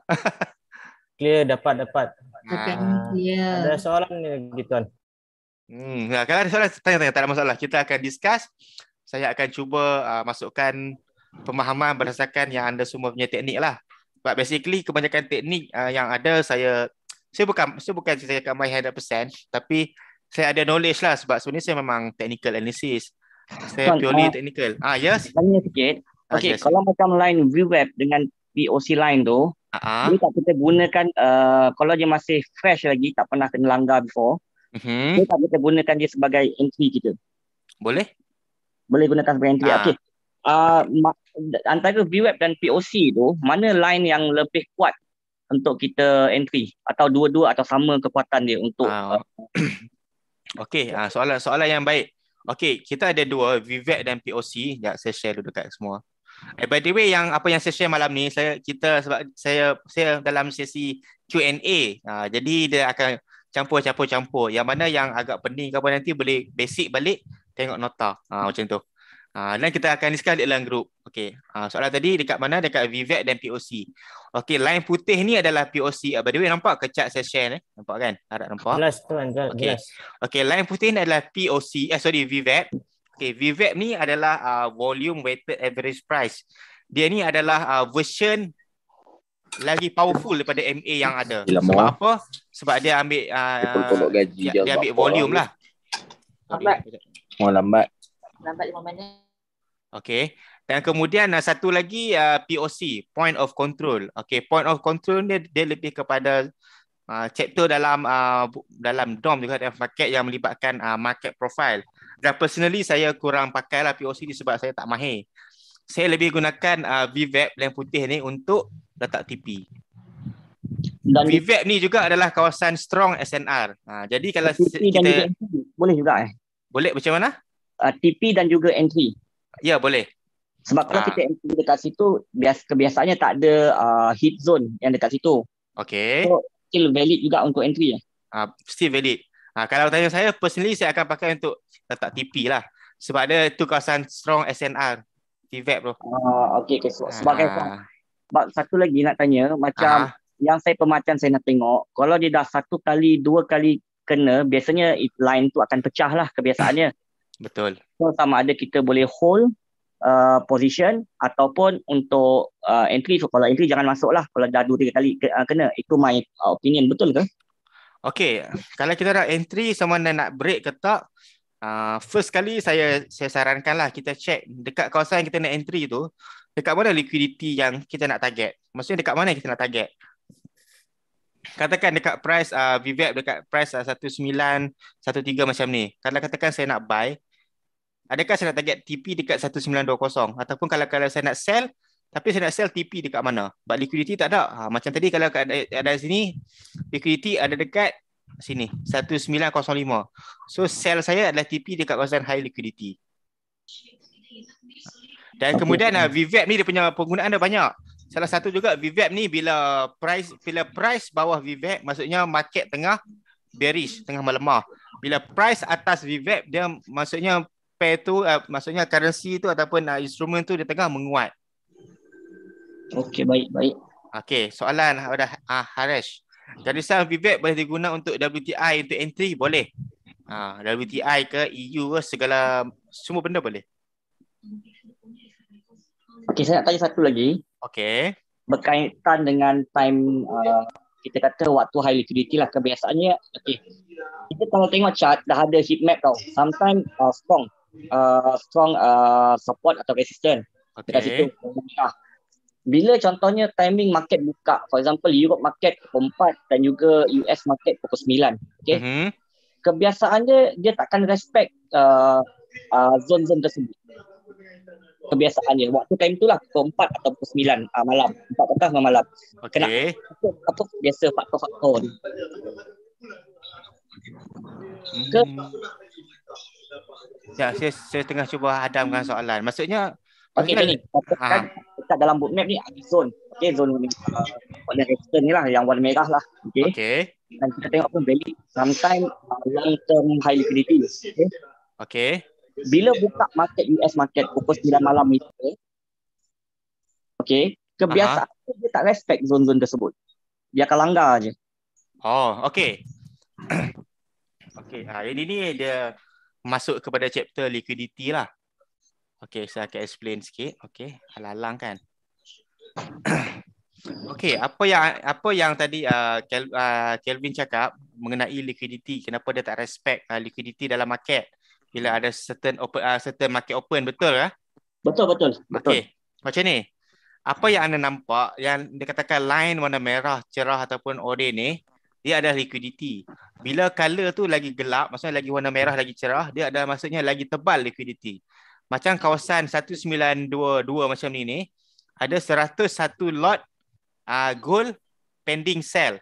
clear, dapat, dapat. Ah. Ada soalan ni lagi tuan. Hmm, nah, kalau ada soalan, tanya-tanya. Tak ada masalah. Kita akan discuss. Saya akan cuba uh, masukkan pemahaman berdasarkan yang anda semua punya teknik lah. But basically, kebanyakan teknik uh, yang ada, saya saya bukan saya bukan saya kat my 100% tapi saya ada knowledge lah sebab sebenarnya saya memang technical analysis. Saya purely ah. technical. Ah yes. Tanya sikit. Okey, okay. kalau macam line VWeb dengan POC line tu, uh-huh. dia kita gunakan uh, kalau dia masih fresh lagi, tak pernah kena langgar before. Uh-huh. Dia tak kita gunakan dia sebagai entry kita. Boleh? Boleh gunakan sebagai entry. Uh-huh. Okey. Uh, antara VWeb dan POC tu, mana line yang lebih kuat untuk kita entry atau dua-dua atau sama kekuatan dia untuk uh-huh. Okey, soalan-soalan yang baik. Okey, kita ada dua, VVAC dan POC. Sekejap, saya share dulu dekat semua. Eh, by the way, yang apa yang saya share malam ni, saya kita sebab saya saya dalam sesi Q&A. Uh, ha, jadi dia akan campur-campur-campur. Yang mana yang agak pening kau nanti boleh basic balik tengok nota. Ah uh, macam tu. Ah dan kita akan discuss dalam group. Okey. Ah soalan tadi dekat mana? Dekat Vivet dan POC. Okey, line putih ni adalah POC. Uh, eh, by the way, nampak ke chat saya share ni? Eh? Nampak kan? Harap nampak. Jelas tuan, jelas. Okey. Okey, line putih ni adalah POC. Eh sorry, Vivet. Okay, VWAP ni adalah uh, volume weighted average price. Dia ni adalah uh, version lagi powerful daripada MA yang ada. Sebab Yalah, apa? Sebab dia ambil uh, Tolok-tolok dia, dia ambil volume lah. Lambat. Oh, lambat. Lambat lima mana? Okay. Dan kemudian uh, satu lagi uh, POC, point of control. Okay, point of control ni dia lebih kepada uh, chapter dalam uh, dalam DOM juga dalam market yang melibatkan uh, market profile dan personally saya kurang pakai lah POC ni sebab saya tak mahir saya lebih gunakan uh, VVAP yang putih ni untuk letak TV dan VVAP ni juga adalah kawasan strong SNR uh, ha, jadi kalau TP kita dan boleh juga eh boleh macam mana uh, TP dan juga entry ya boleh sebab kalau uh. kita entry dekat situ bias kebiasaannya tak ada uh, heat zone yang dekat situ okey so, still valid juga untuk entry eh uh, still valid Ha, kalau tanya saya, personally saya akan pakai untuk letak TP lah. Sebab dia tu kawasan strong SNR. VVAP tu. Uh, ah, okay, okay. So, sebab, ha. Kan, sebab satu lagi nak tanya, macam ha. yang saya pemacan saya nak tengok, kalau dia dah satu kali, dua kali kena, biasanya line tu akan pecah lah kebiasaannya. Betul. So sama ada kita boleh hold uh, position ataupun untuk uh, entry. So kalau entry jangan masuk lah kalau dah dua tiga kali uh, kena. Itu my opinion. Betul ke? Okay, kalau kita nak entry sama ada nak break ke tak uh, First kali saya saya sarankanlah kita check dekat kawasan yang kita nak entry tu Dekat mana liquidity yang kita nak target Maksudnya dekat mana kita nak target Katakan dekat price uh, VVAP dekat price uh, 1913 macam ni Kalau katakan saya nak buy Adakah saya nak target TP dekat 1920 Ataupun kalau kalau saya nak sell tapi saya nak sell TP dekat mana but liquidity tak ada ha, macam tadi kalau ada, ada sini liquidity ada dekat sini 1905 so sell saya adalah TP dekat kawasan high liquidity dan kemudian okay. Ah, VVAP ni dia punya penggunaan dia banyak salah satu juga VVAP ni bila price bila price bawah VVAP maksudnya market tengah bearish tengah melemah bila price atas VVAP dia maksudnya pair tu uh, maksudnya currency tu ataupun uh, ah, instrumen tu dia tengah menguat Okey, baik, baik. Okey, soalan ada ah Harish. Jadi sel Vivek boleh digunakan untuk WTI untuk entry boleh. Ah, WTI ke EU ke segala semua benda boleh. Okey, saya nak tanya satu lagi. Okey. Berkaitan dengan time uh, kita kata waktu high liquidity lah kebiasaannya. Okey. Kita kalau tengok chart dah ada heat map tau. Sometimes uh, strong uh, strong uh, support atau resistance. Okey. Dekat situ bila contohnya timing market buka for example Europe market pukul 4 dan juga US market pukul 9 okey mm-hmm. kebiasaannya dia takkan respect uh, uh, tersebut kebiasaannya waktu time itulah pukul 4 atau pukul 9 uh, malam 4 petang atau malam okay. kena apa, apa biasa faktor-faktor ni hmm. ke ya, saya, saya tengah cuba hadamkan soalan maksudnya Okey, ini. Katakan, ah dekat dalam bookmap ni ada zone. Okey, zone ni. Uh, Western ni lah yang warna merah lah. Okey. Okay. Dan kita tengok pun beli sometime uh, long term high liquidity. Okey. Okay. Bila buka market US market pukul 9 malam ni. Okey. Okay. Kebiasaan uh-huh. dia tak respect zone-zone tersebut. Dia akan langgar aje. Oh, okey. okey, ha, ini ni dia masuk kepada chapter liquidity lah. Okay, saya akan explain sikit. Okay, halalang kan. okay, apa yang apa yang tadi uh, Kel, uh, Kelvin cakap mengenai liquidity, kenapa dia tak respect uh, liquidity dalam market bila ada certain open, uh, certain market open, betul ke? Eh? Betul, betul. Okay, betul. macam ni. Apa yang anda nampak yang dikatakan line warna merah, cerah ataupun oranye ni, dia ada liquidity. Bila color tu lagi gelap, maksudnya lagi warna merah lagi cerah, dia ada maksudnya lagi tebal liquidity macam kawasan 1922 macam ni ni ada 101 lot uh, gold pending sell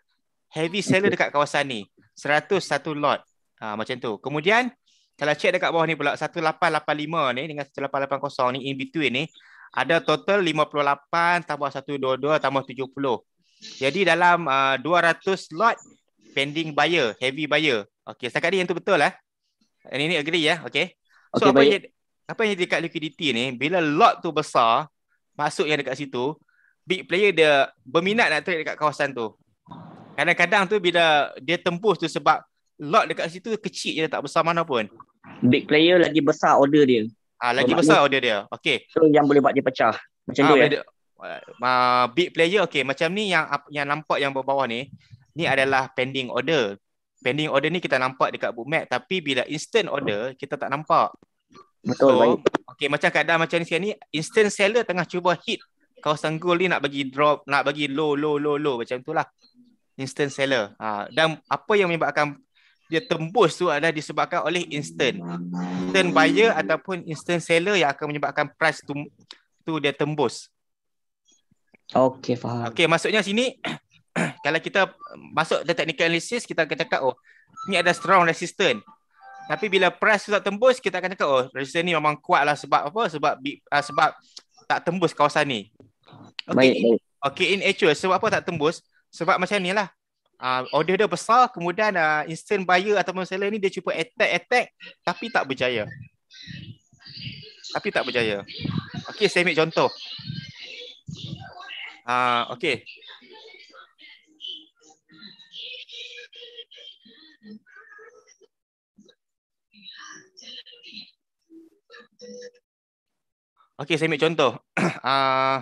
heavy seller dekat kawasan ni 101 lot uh, macam tu kemudian kalau check dekat bawah ni pula 1885 ni dengan 1880 ni in between ni ada total 58 tambah 122 tambah 70 jadi dalam uh, ah, 200 lot pending buyer heavy buyer okey setakat ni yang tu betul eh ini ni agree ya okey so okay, apa baik. Dia, apa yang dekat liquidity ni bila lot tu besar masuk yang dekat situ big player dia berminat nak trade dekat kawasan tu kadang-kadang tu bila dia tempus tu sebab lot dekat situ kecil je tak besar mana pun big player lagi besar order dia ah lagi so, besar order dia okey so yang boleh buat dia pecah macam ah, tu ya uh, big player okey macam ni yang yang nampak yang bawah ni ni adalah pending order pending order ni kita nampak dekat book map tapi bila instant order kita tak nampak Betul, so, baik. Okay, macam keadaan macam ni sekarang ni, instant seller tengah cuba hit kawasan gold ni nak bagi drop, nak bagi low, low, low, low. Macam tu lah. Instant seller. Ha, dan apa yang menyebabkan dia tembus tu adalah disebabkan oleh instant. Instant buyer ataupun instant seller yang akan menyebabkan price tu, tu dia tembus. Okay, faham. Okay, maksudnya sini, kalau kita masuk ke technical analysis, kita akan cakap, oh, ni ada strong resistance. Tapi bila press tu tak tembus, kita akan cakap, oh, resistor ni memang kuat lah sebab apa? Sebab uh, sebab tak tembus kawasan ni. Okay. Baik, baik. Okay, in actual, sebab apa tak tembus? Sebab macam ni lah. Uh, order dia besar, kemudian uh, instant buyer ataupun seller ni dia cuba attack-attack tapi tak berjaya. Tapi tak berjaya. Okay, saya ambil contoh. Uh, okay, Okey, saya ambil contoh. Uh,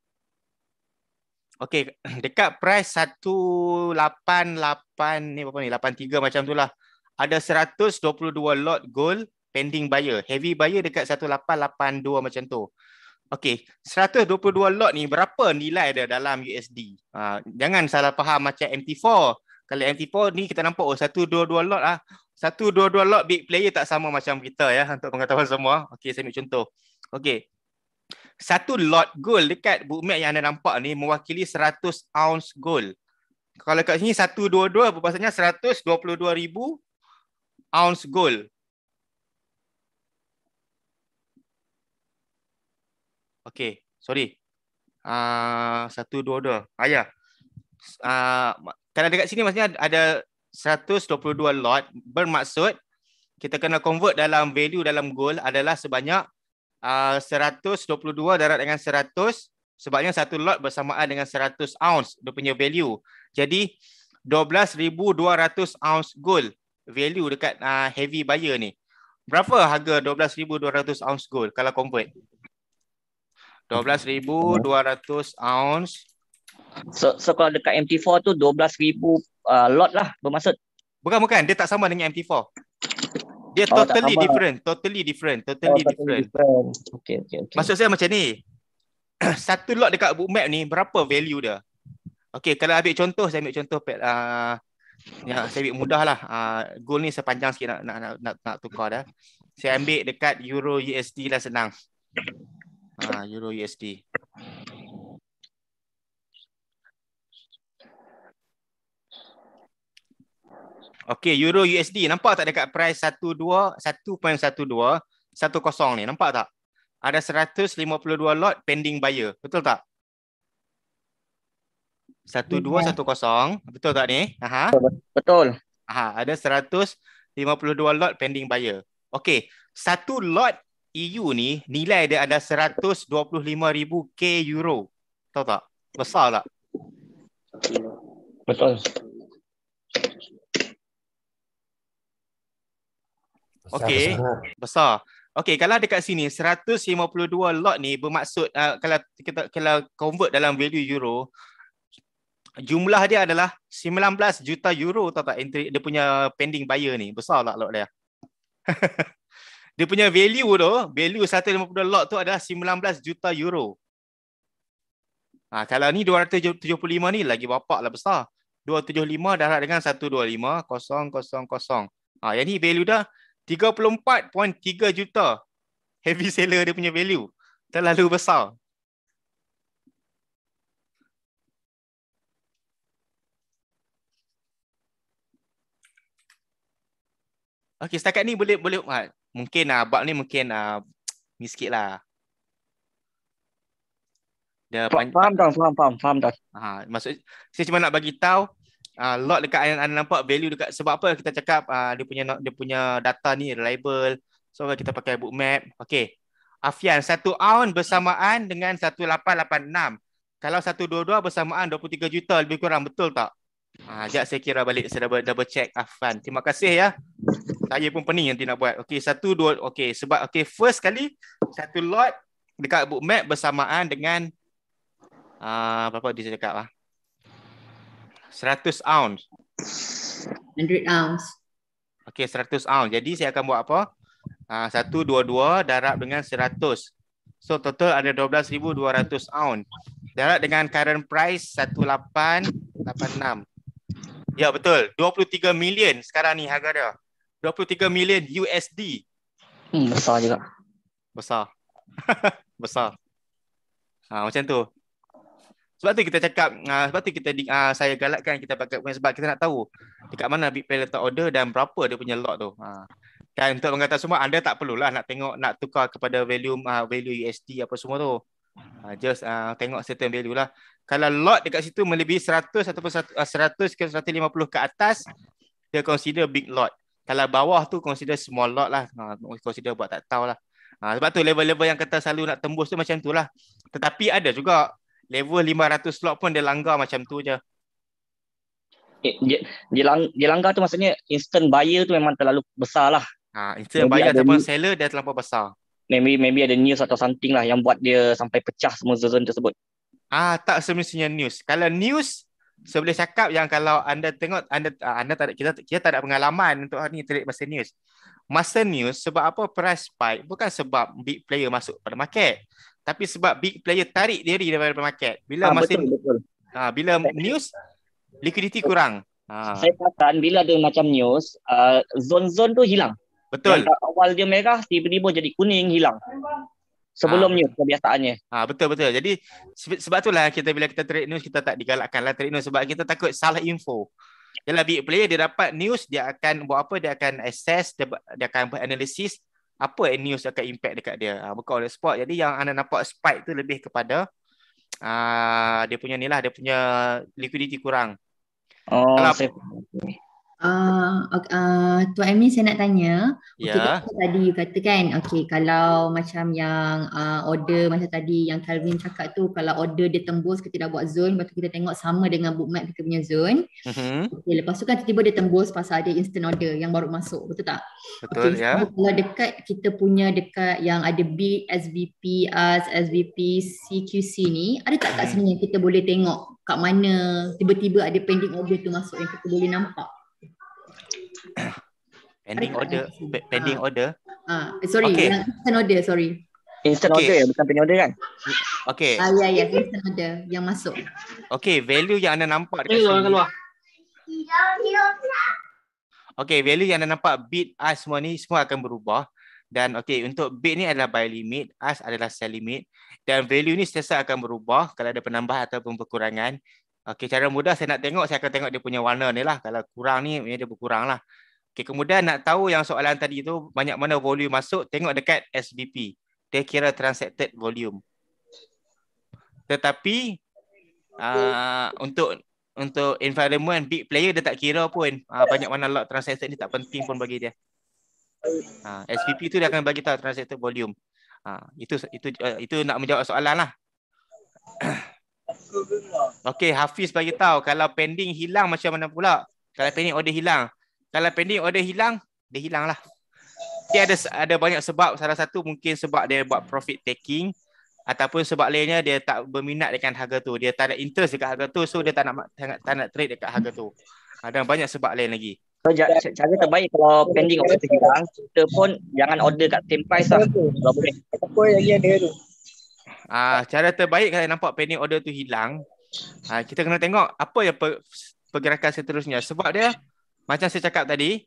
Okey, dekat price 188 ni berapa ni? 83 macam tu lah. Ada 122 lot gold pending buyer. Heavy buyer dekat 1882 macam tu. Okey, 122 lot ni berapa nilai dia dalam USD? Uh, ah, jangan salah faham macam MT4. Kalau MT4 ni kita nampak oh satu dua dua lot ah. Satu dua dua lot big player tak sama macam kita ya untuk pengetahuan semua. Okey saya ambil contoh. Okey. Satu lot gold dekat bookmap yang anda nampak ni mewakili 100 ounce gold. Kalau kat sini 122 berpasangnya 122,000 ounce gold. Okey, sorry. Ah uh, 122. Ah ya. Ah, kalau dekat sini maksudnya ada 122 lot bermaksud kita kena convert dalam value dalam gold adalah sebanyak uh, 122 darat dengan 100 sebabnya satu lot bersamaan dengan 100 ounce dia punya value. Jadi 12200 ounce gold value dekat uh, heavy buyer ni. Berapa harga 12200 ounce gold kalau convert? 12200 ounce So, so kalau dekat MT4 tu 12,000 uh, lot lah bermaksud. Bukan bukan, dia tak sama dengan MT4. Dia oh, totally different, totally different, totally, oh, different. different. Okay, okay, okay. Maksud saya macam ni. Satu lot dekat book map ni berapa value dia? Okay, kalau ambil contoh, saya ambil contoh pet uh, ya, saya ambil mudah lah. Uh, goal ni sepanjang sikit nak, nak, nak, nak, nak tukar dah. Saya ambil dekat Euro USD lah senang. Uh, Euro USD. Okey, euro USD nampak tak dekat price 12 1.12 10 ni nampak tak? Ada 152 lot pending buyer, betul tak? 1210, betul tak ni? Aha. Betul. Aha, ada 152 lot pending buyer. Okey, satu lot EU ni nilai dia ada 125,000 K euro. Tahu tak? Besar tak? Betul. Okey. Kan? Besar. Okey, kalau dekat sini 152 lot ni bermaksud uh, kalau kita kalau convert dalam value euro jumlah dia adalah 19 juta euro tak tak entry dia punya pending buyer ni. Besar lah lot dia. dia punya value tu, value 152 lot tu adalah 19 juta euro. Ha, kalau ni 275 ni lagi bapak lah besar. 275 darat dengan 125 000. Ha, yang ni value dah 34.3 juta heavy seller dia punya value terlalu besar Okey setakat ni boleh boleh ha, mungkin ah bab ni mungkin ah ni sikitlah dia faham dah faham faham faham dah ha maksud saya cuma nak bagi tahu uh, lot dekat yang anda nampak value dekat sebab apa kita cakap uh, dia punya dia punya data ni reliable so kita pakai book map okey Afian satu ounce bersamaan dengan 1886 kalau 122 bersamaan 23 juta lebih kurang betul tak Ah, sekejap saya kira balik Saya double, double check Afan Terima kasih ya Saya pun pening nanti nak buat Okey satu dua Okey sebab Okey first kali Satu lot Dekat book map Bersamaan dengan uh, ah, Berapa dia cakap lah Seratus ounce. Hundred ounce. Okay, seratus ounce. Jadi saya akan buat apa? Ah, satu dua dua darab dengan seratus. So total ada dua dua belas ribu ratus ounce. Darab dengan current price satu lapan lapan enam. Ya betul, Dua puluh tiga million sekarang ni harga dia. tiga million USD. Hmm, besar juga. Besar. besar. Ha, macam tu. Sebab tu kita cakap uh, sebab tu kita uh, saya galakkan kita pakai punya sebab kita nak tahu dekat mana Big Pay letak order dan berapa dia punya lot tu. Uh. Dan untuk mengata semua anda tak perlulah nak tengok nak tukar kepada volume uh, value USD e apa semua tu. Uh, just uh, tengok certain value lah. Kalau lot dekat situ melebihi 100 ataupun 100 ke 150 ke atas dia consider big lot. Kalau bawah tu consider small lot lah. Uh, consider buat tak tahu lah. sebab tu level-level yang kata selalu nak tembus tu macam tu lah. Tetapi ada juga level 500 slot pun dia langgar macam tu je. Okay. Eh, dia, dia, langgar tu maksudnya instant buyer tu memang terlalu besar lah. Ha, instant maybe buyer ataupun seller dia terlalu besar. Maybe maybe ada news atau something lah yang buat dia sampai pecah semua zon tersebut. Ah tak semestinya news. Kalau news saya boleh cakap yang kalau anda tengok anda ah, anda tak ada, kita kita tak ada pengalaman untuk hari ni trade masa news. Masa news sebab apa price spike bukan sebab big player masuk pada market tapi sebab big player tarik diri daripada market bila ha, masih betul, betul. Ha, bila news likuiditi kurang ha. saya katakan bila ada macam news zon-zon zone tu hilang betul Dan awal dia merah tiba-tiba jadi kuning hilang sebelumnya ha. kebiasaannya ha, betul betul jadi sebab itulah kita bila kita trade news kita tak digalakkan lah trade news sebab kita takut salah info Jadi big player dia dapat news dia akan buat apa dia akan assess dia, dia akan buat analisis apa news akan impact dekat dia uh, bukan on the spot jadi yang anda nampak spike tu lebih kepada uh, dia punya ni lah dia punya liquidity kurang oh, kalau, Uh, uh, Tuan Amin saya nak tanya yeah. okay, ya. Tadi you kata kan okay, Kalau macam yang uh, order Macam tadi yang Calvin cakap tu Kalau order dia tembus kita dah buat zone Lepas tu kita tengok sama dengan bookmap kita punya zone mm-hmm. okay, Lepas tu kan tiba-tiba dia tembus Pasal ada instant order yang baru masuk Betul tak? Betul okay, yeah. Kalau dekat kita punya dekat yang ada B, SVP, US, SVP, CQC ni Ada tak tak mm. kita boleh tengok Kat mana tiba-tiba ada pending order tu masuk Yang kita boleh nampak pending order pending ha. order uh, sorry okay. instant order sorry instant okay. order ya bukan pending order kan okey ah uh, ya ya instant order yang masuk okey value yang anda nampak dekat sini keluar Okay, value yang anda nampak bid ask semua ni semua akan berubah dan okay untuk bid ni adalah buy limit, ask adalah sell limit dan value ni sentiasa akan berubah kalau ada penambah ataupun perkurangan. Okey, cara mudah saya nak tengok, saya akan tengok dia punya warna ni lah. Kalau kurang ni, dia berkurang lah. Okay, kemudian nak tahu yang soalan tadi tu, banyak mana volume masuk, tengok dekat SVP. Dia kira transacted volume. Tetapi, uh, untuk untuk environment, big player dia tak kira pun. Uh, banyak mana log transacted ni tak penting pun bagi dia. Uh, ah, SVP tu dia akan bagi tahu transacted volume. Uh, itu itu uh, itu nak menjawab soalan lah. Okey, Hafiz bagi tahu kalau pending hilang macam mana pula? Kalau pending order hilang. Kalau pending order hilang, dia hilanglah. Dia ada ada banyak sebab. Salah satu mungkin sebab dia buat profit taking ataupun sebab lainnya dia tak berminat dengan harga tu. Dia tak ada interest dekat harga tu, so dia tak nak tak, tak nak trade dekat harga tu. Ada banyak sebab lain lagi. So, cara terbaik kalau pending order hilang, kita pun jangan order kat same price lah. Apa yang dia tu? Ah, cara terbaik kalau nampak pending order tu hilang, ah, kita kena tengok apa yang pergerakan seterusnya. Sebab dia macam saya cakap tadi,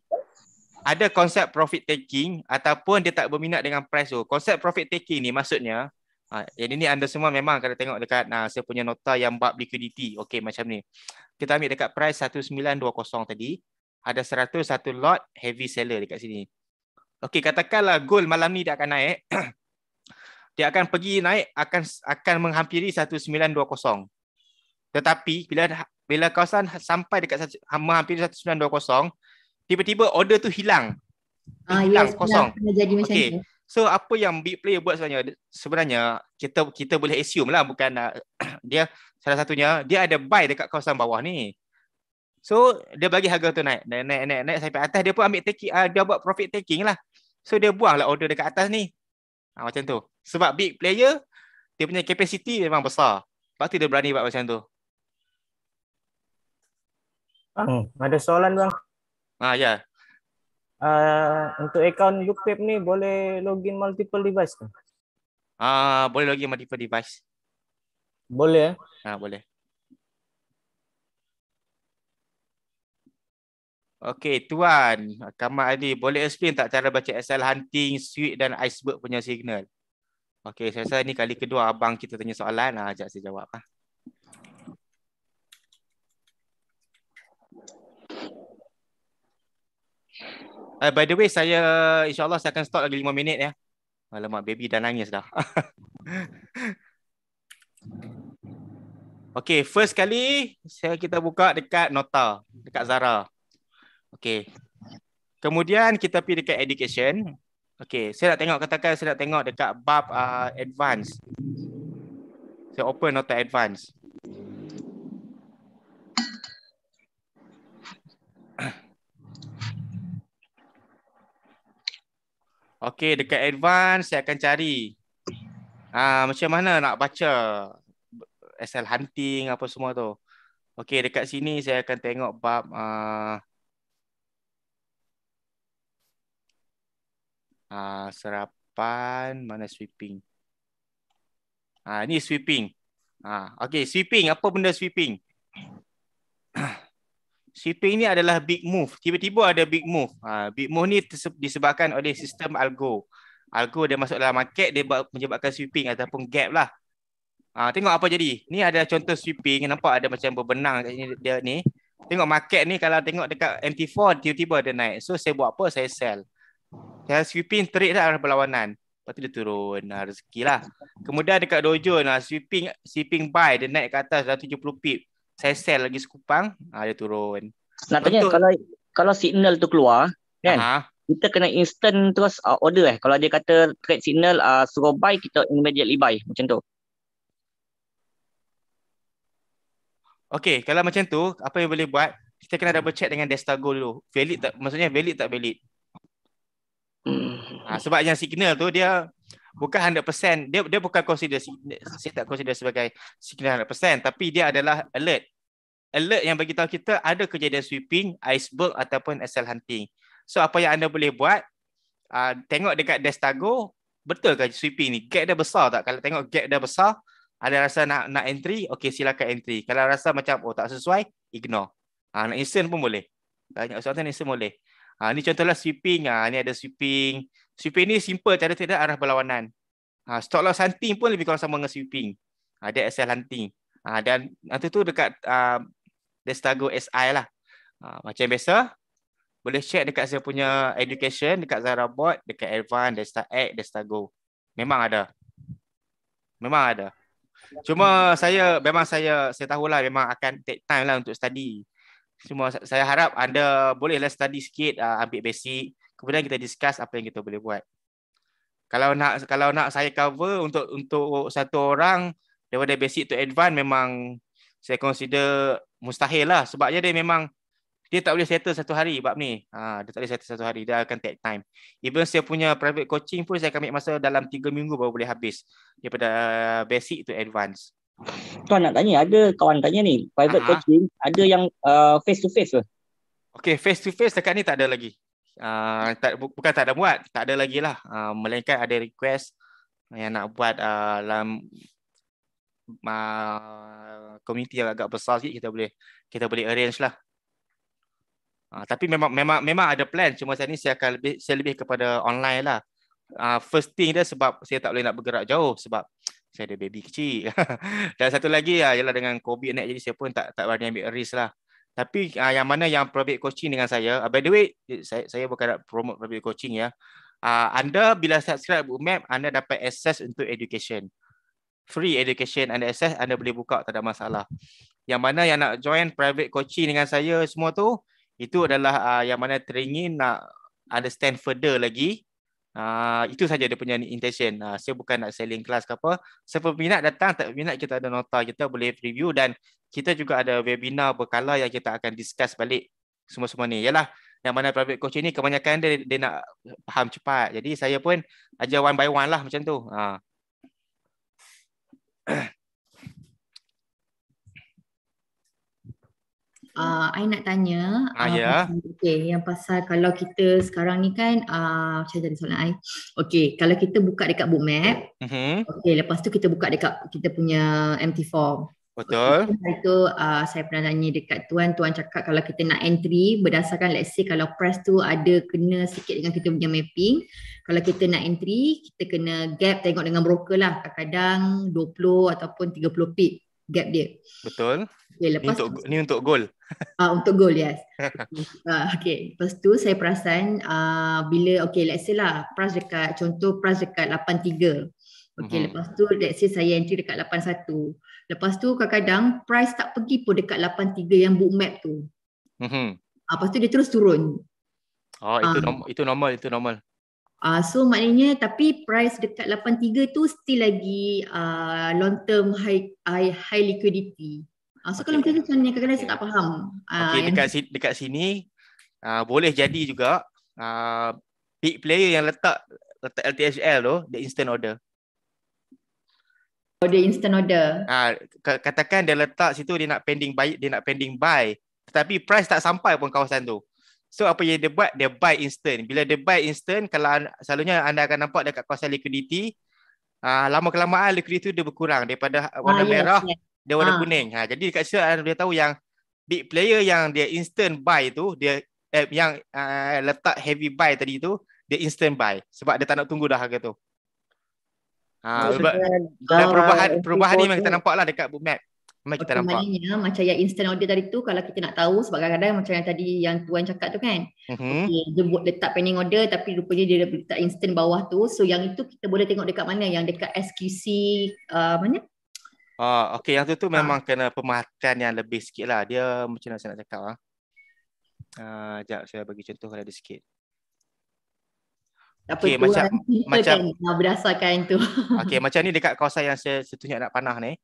ada konsep profit taking ataupun dia tak berminat dengan price tu. Konsep profit taking ni maksudnya, ah, jadi ni anda semua memang kena tengok dekat ah, saya punya nota yang bab liquidity. Okey macam ni. Kita ambil dekat price 1920 tadi, ada 101 lot heavy seller dekat sini. Okey katakanlah gold malam ni dia akan naik. dia akan pergi naik akan akan menghampiri 1920. Tetapi bila bila kawasan sampai dekat menghampiri 1920, tiba-tiba order tu hilang. Ah, hilang yes, kosong. Jadi macam okay. So apa yang big player buat sebenarnya? Sebenarnya kita kita boleh assume lah bukan uh, dia salah satunya dia ada buy dekat kawasan bawah ni. So dia bagi harga tu naik naik naik naik, naik sampai atas dia pun ambil taking uh, ah, dia buat profit taking lah. So dia buanglah order dekat atas ni. Ha, macam tu. Sebab big player dia punya capacity memang besar. Pasti dia berani buat macam tu. Hmm. Ada soalan bang? Ah ya. Yeah. Uh, untuk account YouTube ni boleh login multiple device ke? Ah uh, boleh login multiple device. Boleh eh? Ah boleh. Okey tuan, Kamal Ali boleh explain tak cara baca SL hunting sweet dan iceberg punya signal? Okey, saya rasa ni kali kedua abang kita tanya soalan. Ah, ajak saya jawab ah. Uh, by the way, saya insyaAllah saya akan stop lagi lima minit ya. Alamak, baby dah nangis dah. okay, first kali saya kita buka dekat nota, dekat Zara. Okay. Kemudian kita pergi dekat education. Okay, saya nak tengok katakan saya nak tengok dekat bab uh, advance. Saya open nota advance. Okay, dekat advance saya akan cari uh, macam mana nak baca SL hunting apa semua tu. Okay, dekat sini saya akan tengok bab uh, uh, serapan mana sweeping ah uh, ni sweeping ah uh, okey sweeping apa benda sweeping sweeping ni adalah big move tiba-tiba ada big move ah uh, big move ni disebabkan oleh sistem algo algo dia masuk dalam market dia buat menyebabkan sweeping ataupun gap lah Ah tengok apa jadi. Ni ada contoh sweeping nampak ada macam berbenang kat sini dia ni. Tengok market ni kalau tengok dekat MT4 tiba-tiba dia naik. So saya buat apa? Saya sell. Saya sweeping terik lah arah perlawanan. Lepas tu dia turun ha, rezeki lah. Kemudian dekat dojo nah, sweeping sweeping buy dia naik ke atas 170 pip. Saya sell lagi sekupang, ha, dia turun. Nak tanya Betul. kalau kalau signal tu keluar kan? Ha? Kita kena instant terus uh, order eh. Kalau dia kata trade signal uh, suruh buy, kita immediately buy macam tu. Okay, kalau macam tu, apa yang boleh buat? Kita kena double check dengan Destago dulu. Valid tak? Maksudnya valid tak valid? Ha, sebab yang signal tu dia bukan 100%, dia dia bukan consider saya tak consider sebagai signal 100% tapi dia adalah alert. Alert yang bagi tahu kita ada kejadian sweeping, iceberg ataupun SL hunting. So apa yang anda boleh buat? Uh, tengok dekat Destago betul ke sweeping ni? Gap dia besar tak? Kalau tengok gap dia besar, ada rasa nak nak entry, okey silakan entry. Kalau rasa macam oh tak sesuai, ignore. Ah uh, nak instant pun boleh. Banyak soalan instant boleh. Ha, ni contohlah sweeping. Ha, ni ada sweeping. Sweeping ni simple cara tidak arah berlawanan. Ha, stock loss hunting pun lebih kurang sama dengan sweeping. Ha, dia SL hunting. Ha, dan nanti tu dekat uh, Destago SI lah. Ha, macam biasa, boleh check dekat saya punya education, dekat Zara Bot, dekat Elvan, Destag, Destago. Memang ada. Memang ada. Cuma saya, memang saya saya tahulah memang akan take time lah untuk study. Cuma saya harap anda bolehlah study sikit, uh, ambil basic. Kemudian kita discuss apa yang kita boleh buat. Kalau nak kalau nak saya cover untuk untuk satu orang daripada basic to advance memang saya consider mustahil lah. Sebabnya dia memang dia tak boleh settle satu hari bab ni. Ha, dia tak boleh settle satu hari. Dia akan take time. Even saya punya private coaching pun saya akan ambil masa dalam tiga minggu baru boleh habis. Daripada ah, basic to advance. Tuan nak tanya, ada kawan tanya ni, private uh coaching, ada yang uh, face-to-face ke? Okay, face-to-face dekat ni tak ada lagi. Uh, tak, bu- bukan tak ada buat, tak ada lagi lah. Uh, melainkan ada request yang nak buat uh, dalam komuniti uh, yang agak besar sikit kita boleh kita boleh arrange lah. Uh, tapi memang memang memang ada plan cuma saya ni saya akan lebih saya lebih kepada online lah. Uh, first thing dia sebab saya tak boleh nak bergerak jauh sebab saya ada baby kecil. Dan satu lagi ah ialah dengan COVID naik jadi saya pun tak tak berani ambil risk lah. Tapi ah, yang mana yang private coaching dengan saya, ah, by the way, eh, saya, saya bukan nak promote private coaching ya. Ah, anda bila subscribe map anda dapat access untuk education. Free education anda access, anda boleh buka, tak ada masalah. Yang mana yang nak join private coaching dengan saya semua tu, itu adalah ah, yang mana teringin nak understand further lagi Ah, itu saja dia punya intention. Uh, saya bukan nak selling kelas ke apa. Siapa minat datang, tak minat kita ada nota, kita boleh preview dan kita juga ada webinar berkala yang kita akan discuss balik semua-semua ni. Yalah, yang mana private coach ni kebanyakan dia, dia nak faham cepat. Jadi saya pun ajar one by one lah macam tu. Uh. uh, I nak tanya ah, uh, ah, ya. okay, Yang pasal kalau kita sekarang ni kan uh, Macam mana soalan I Okay, kalau kita buka dekat book map uh mm-hmm. Okay, lepas tu kita buka dekat kita punya MT form Betul okay, Itu uh, saya pernah tanya dekat tuan Tuan cakap kalau kita nak entry Berdasarkan let's say kalau press tu ada kena sikit dengan kita punya mapping Kalau kita nak entry Kita kena gap tengok dengan broker lah Kadang-kadang 20 ataupun 30 pip gap dia. Betul. Okay, lepas ni untuk, tu, ni untuk goal. Ah uh, untuk goal yes. Ah uh, okay. Lepas tu saya perasan ah uh, bila okay let's say lah pras dekat contoh pras dekat 83. Okay mm-hmm. lepas tu let's say saya entry dekat 81. Lepas tu kadang-kadang price tak pergi pun dekat 83 yang book map tu. Mhm. Ah uh, lepas tu dia terus turun. Oh itu uh, ah. normal, itu normal itu normal. Ah uh, so maknanya tapi price dekat 83 tu still lagi ah uh, long term high high liquidity. Ha, so okay. kalau macam tu macam ni kadang-kadang saya tak faham. Ah, okay, uh, dekat, sini, dekat sini uh, boleh jadi juga uh, big player yang letak, letak LTSL tu, the instant order. Oh the instant order. Ah, katakan dia letak situ dia nak pending buy, dia nak pending buy. Tetapi price tak sampai pun kawasan tu. So apa yang dia buat, dia buy instant. Bila dia buy instant, kalau selalunya anda akan nampak dekat kawasan liquidity, uh, lama-kelamaan liquidity tu dia berkurang daripada warna ah, yes, merah yes dia warna ha. kuning. Ha jadi dekat situ anda boleh tahu yang big player yang dia instant buy tu dia eh, yang uh, letak heavy buy tadi tu dia instant buy sebab dia tak nak tunggu dah harga tu. Ha sebab dah perubahan uh, perubahan ni memang kita nampak lah dekat book Memang kita nampak. Maknanya macam yang instant order tadi tu kalau kita nak tahu sebab kadang-kadang macam yang tadi yang tuan cakap tu kan. Mm-hmm. Okey dia letak pending order tapi rupanya dia letak instant bawah tu. So yang itu kita boleh tengok dekat mana yang dekat SQC uh, mana? Ah, uh, okay, yang tu tu ah. memang ha. kena pemahaman yang lebih sikit lah. Dia macam mana saya nak cakap lah. Ha? Uh, saya bagi contoh kalau ada sikit. Apa macam. Ah, kan, macam, macam ah, kan berdasarkan tu. Okay, macam ni dekat kawasan yang saya setunya nak panah ni.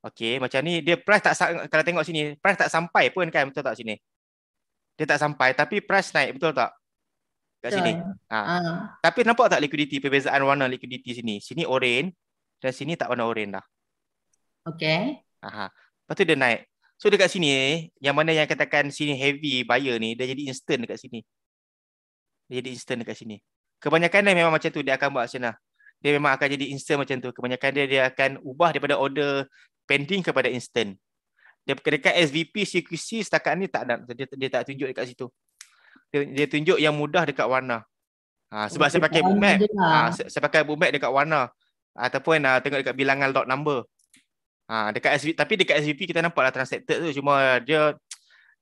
Okay, macam ni dia price tak kalau tengok sini, price tak sampai pun kan betul tak sini? Dia tak sampai tapi price naik betul tak? Kat sini. Ha. Uh. Tapi nampak tak liquidity perbezaan warna liquidity sini? Sini orange dan sini tak warna orange dah. Okay. Aha. Lepas tu dia naik. So dekat sini, yang mana yang katakan sini heavy buyer ni, dia jadi instant dekat sini. Dia jadi instant dekat sini. Kebanyakan dia memang macam tu, dia akan buat sana. Dia memang akan jadi instant macam tu. Kebanyakan dia, dia akan ubah daripada order pending kepada instant. Dia dekat SVP, CQC setakat ni tak ada. Dia, dia tak tunjuk dekat situ. Dia, dia tunjuk yang mudah dekat warna. Ha, sebab saya pakai bookmap. Lah. Ha, saya pakai bookmap dekat warna. Ataupun ha, tengok dekat bilangan dot number. Ha, dekat SVP, tapi dekat SVP kita nampaklah transactor tu cuma dia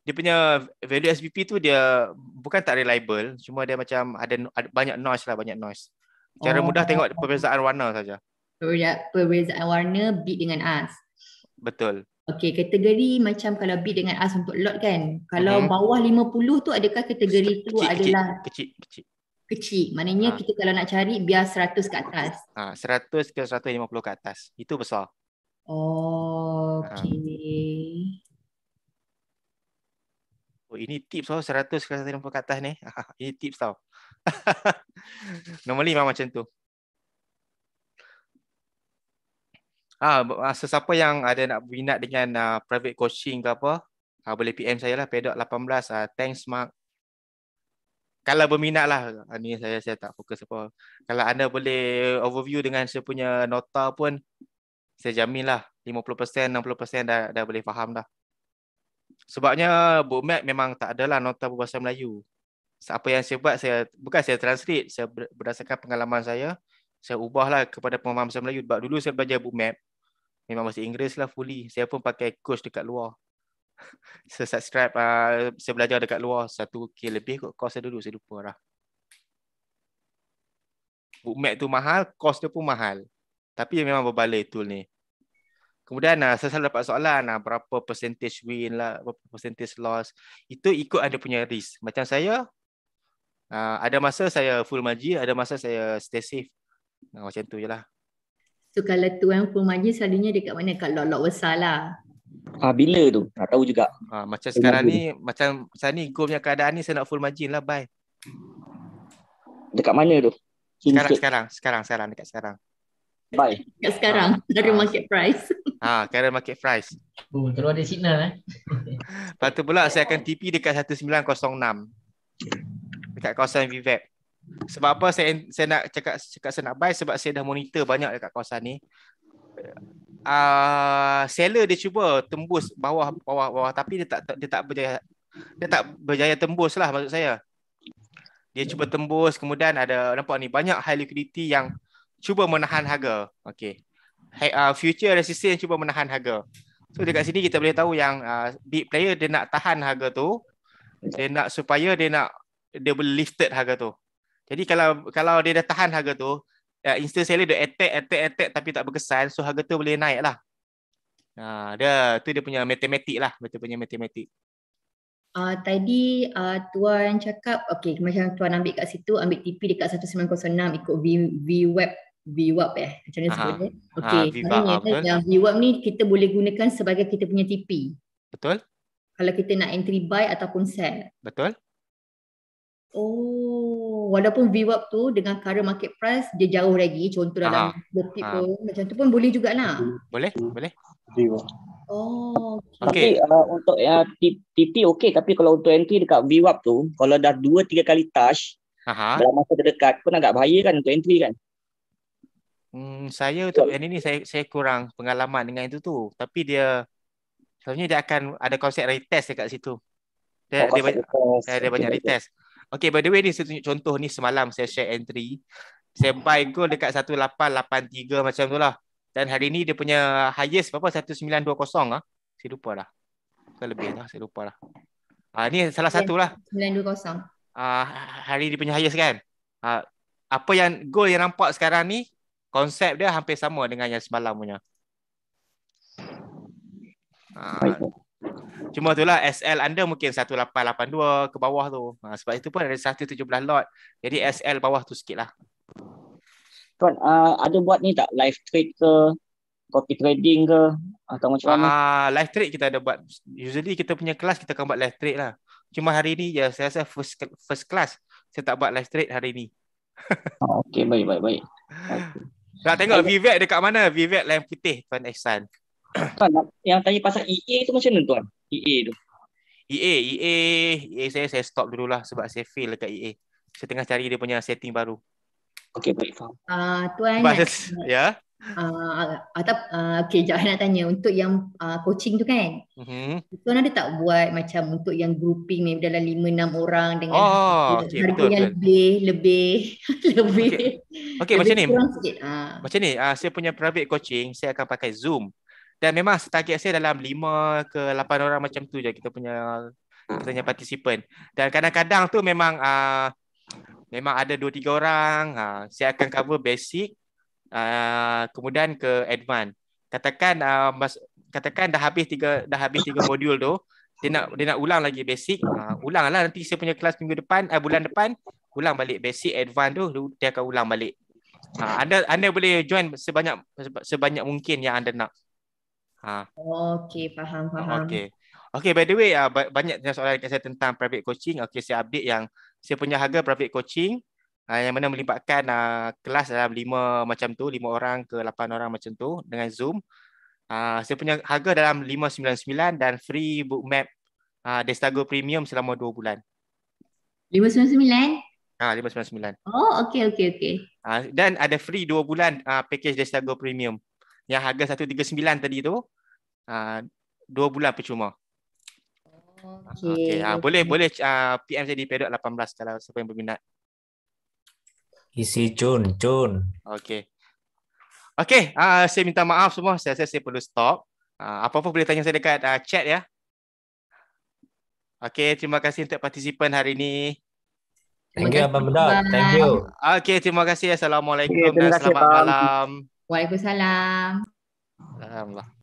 dia punya value SVP tu dia bukan tak reliable cuma dia macam ada, ada banyak noise lah banyak noise. Cara oh. mudah tengok perbezaan warna saja. Perbezaan warna bit dengan as. Betul. Okay, kategori macam kalau bit dengan as untuk lot kan Kalau hmm. bawah 50 tu adakah kategori kecil, tu kecil, adalah Kecil, kecil Kecil, maknanya ha. kita kalau nak cari biar 100 ke atas ha, 100 ke 150 ke atas, itu besar Oh, okay. Oh, ini tips tau, 100 ke 100 ke atas ni. ini tips tau. Normally memang macam tu. Ah, ha, sesiapa yang ada nak minat dengan uh, private coaching ke apa, ha, boleh PM saya lah, pedok 18. Uh, thanks, Mark. Kalau berminat lah, ni saya, saya tak fokus apa. Kalau anda boleh overview dengan saya punya nota pun, saya jamin lah 50%, 60% dah, dah boleh faham dah. Sebabnya book memang tak adalah nota berbahasa Melayu. Apa yang saya buat, saya bukan saya translate, saya berdasarkan pengalaman saya, saya ubahlah kepada pemahaman bahasa Melayu. Sebab dulu saya belajar book memang bahasa Inggeris lah fully. Saya pun pakai course dekat luar. saya subscribe, uh, saya belajar dekat luar. Satu K lebih kot course saya dulu, saya lupa lah. Book map tu mahal, course dia pun mahal. Tapi memang berbaloi tool ni. Kemudian uh, saya selalu dapat soalan uh, berapa percentage win lah, berapa percentage loss. Itu ikut ada punya risk. Macam saya, uh, ada masa saya full maji, ada masa saya stay safe. Uh, macam tu je lah. So kalau tuan full maji selalunya dekat mana? Kat lot-lot besar lah. Ha, bila tu? Tak tahu juga. Ha, macam bila sekarang ni, macam saya ni, gue punya keadaan ni saya nak full margin lah, bye. Dekat mana tu? sekarang, sekarang, sekarang, sekarang, dekat sekarang. Buy. Kat sekarang, ha. Ah. current ah. market price. Ha, ah, current market price. Oh, terus ada signal eh. Lepas tu pula saya akan TP dekat 1906. Dekat kawasan VVAP. Sebab apa saya saya nak cakap cakap saya nak buy sebab saya dah monitor banyak dekat kawasan ni. Uh, seller dia cuba tembus bawah bawah bawah tapi dia tak dia tak berjaya dia tak berjaya tembus lah maksud saya dia cuba tembus kemudian ada nampak ni banyak high liquidity yang cuba menahan harga. Okay. Ha, uh, future resistance cuba menahan harga. So dekat sini kita boleh tahu yang uh, big player dia nak tahan harga tu. Dia nak supaya dia nak dia boleh lifted harga tu. Jadi kalau kalau dia dah tahan harga tu, uh, instant seller dia attack, attack, attack tapi tak berkesan. So harga tu boleh naik lah. Uh, dia, tu dia punya matematik lah. betul punya matematik. Uh, tadi uh, tuan cakap okey macam tuan ambil kat situ ambil TP dekat 1906 ikut V web. VWAP eh macam mana sebut dia ni, yang VWAP ni kita boleh gunakan sebagai kita punya TP betul kalau kita nak entry buy ataupun sell betul oh walaupun VWAP tu dengan current market price dia jauh lagi contoh dalam detik ha. pun macam tu pun boleh jugalah boleh boleh VWAP. Oh, okay. tapi uh, untuk uh, tipi okey tapi kalau untuk entry dekat VWAP tu kalau dah 2 3 kali touch Aha. dalam masa terdekat pun agak bahaya kan untuk entry kan. Hmm, saya ya. untuk yang ini saya saya kurang pengalaman dengan itu tu. Tapi dia selalunya dia akan ada konsep retest dekat situ. Dia, oh, dia, banyak, ya, dia, banyak retest. Okay, by the way ni saya tunjuk contoh ni semalam saya share entry. Saya buy goal dekat 1883 macam tu lah. Dan hari ni dia punya highest berapa? 1920 ah. Saya lupa lah Ke lebih lah saya lupa lah. Ah, ni salah satu lah. 920. Ah, hari ni punya highest kan? Ah, apa yang goal yang nampak sekarang ni konsep dia hampir sama dengan yang semalam punya. Ha, cuma lah SL anda mungkin 1882 ke bawah tu. Ha, sebab itu pun ada 117 lot. Jadi SL bawah tu sikit lah. Tuan, uh, ada buat ni tak live trade ke? Copy trading ke? Atau macam mana? Uh, live trade kita ada buat. Usually kita punya kelas kita akan buat live trade lah. Cuma hari ni ya, saya rasa first, first class. Saya tak buat live trade hari ni. Ah, okay, baik, baik, baik. Okay. Tak tengok Vivek dekat mana? Vivek lain putih Tuan Ehsan. Kan, yang tanya pasal EA tu macam mana tuan? EA tu. EA, EA, EA saya saya stop dulu lah sebab saya fail dekat EA. Saya tengah cari dia punya setting baru. Okay, baik faham. Ah, uh, tuan. Ya. Ah, atau uh, okay, jap nak tanya untuk yang uh, coaching tu kan. Mhm. Tuan ada tak buat macam untuk yang grouping ni dalam lima enam orang dengan oh, okay, harga betul, yang betul. lebih lebih lebih. Okey, okay, macam ni. Sikit. Uh. Macam ni, uh, saya punya private coaching, saya akan pakai Zoom. Dan memang setakat saya dalam lima ke lapan orang macam tu je kita punya katanya punya Dan kadang-kadang tu memang uh, memang ada dua tiga orang, uh, saya akan cover basic uh, kemudian ke advance katakan uh, mas, katakan dah habis tiga dah habis tiga modul tu dia nak dia nak ulang lagi basic uh, ulanglah nanti saya punya kelas minggu depan uh, bulan depan ulang balik basic advance tu dia akan ulang balik uh, anda anda boleh join sebanyak sebanyak mungkin yang anda nak ha uh. okey faham faham okey okey by the way uh, banyak soalan dekat saya tentang private coaching okey saya update yang saya punya harga private coaching uh, yang mana melibatkan uh, kelas dalam lima macam tu, lima orang ke lapan orang macam tu dengan Zoom. Uh, saya punya harga dalam lima sembilan sembilan dan free book map uh, Destago Premium selama dua bulan. Lima sembilan sembilan? Ah, RM599. Oh, okey, okey, okey. Uh, dan ada free dua bulan uh, package Destago Premium yang harga RM139 tadi tu. Dua uh, bulan percuma. Okay. Okay. Uh, okay. boleh boleh uh, PM saya di Pedok 18 kalau siapa yang berminat. Isi cun, cun. Okay. Okay, uh, ah, saya minta maaf semua. Saya saya, saya perlu stop. Uh, apa-apa boleh tanya saya dekat uh, chat ya. Okay, terima kasih untuk partisipan hari ini. Thank you, Abang Bedak. Thank you. Okay, terima kasih. Assalamualaikum okay, terima dan selamat kasih, malam. Waalaikumsalam. Alhamdulillah.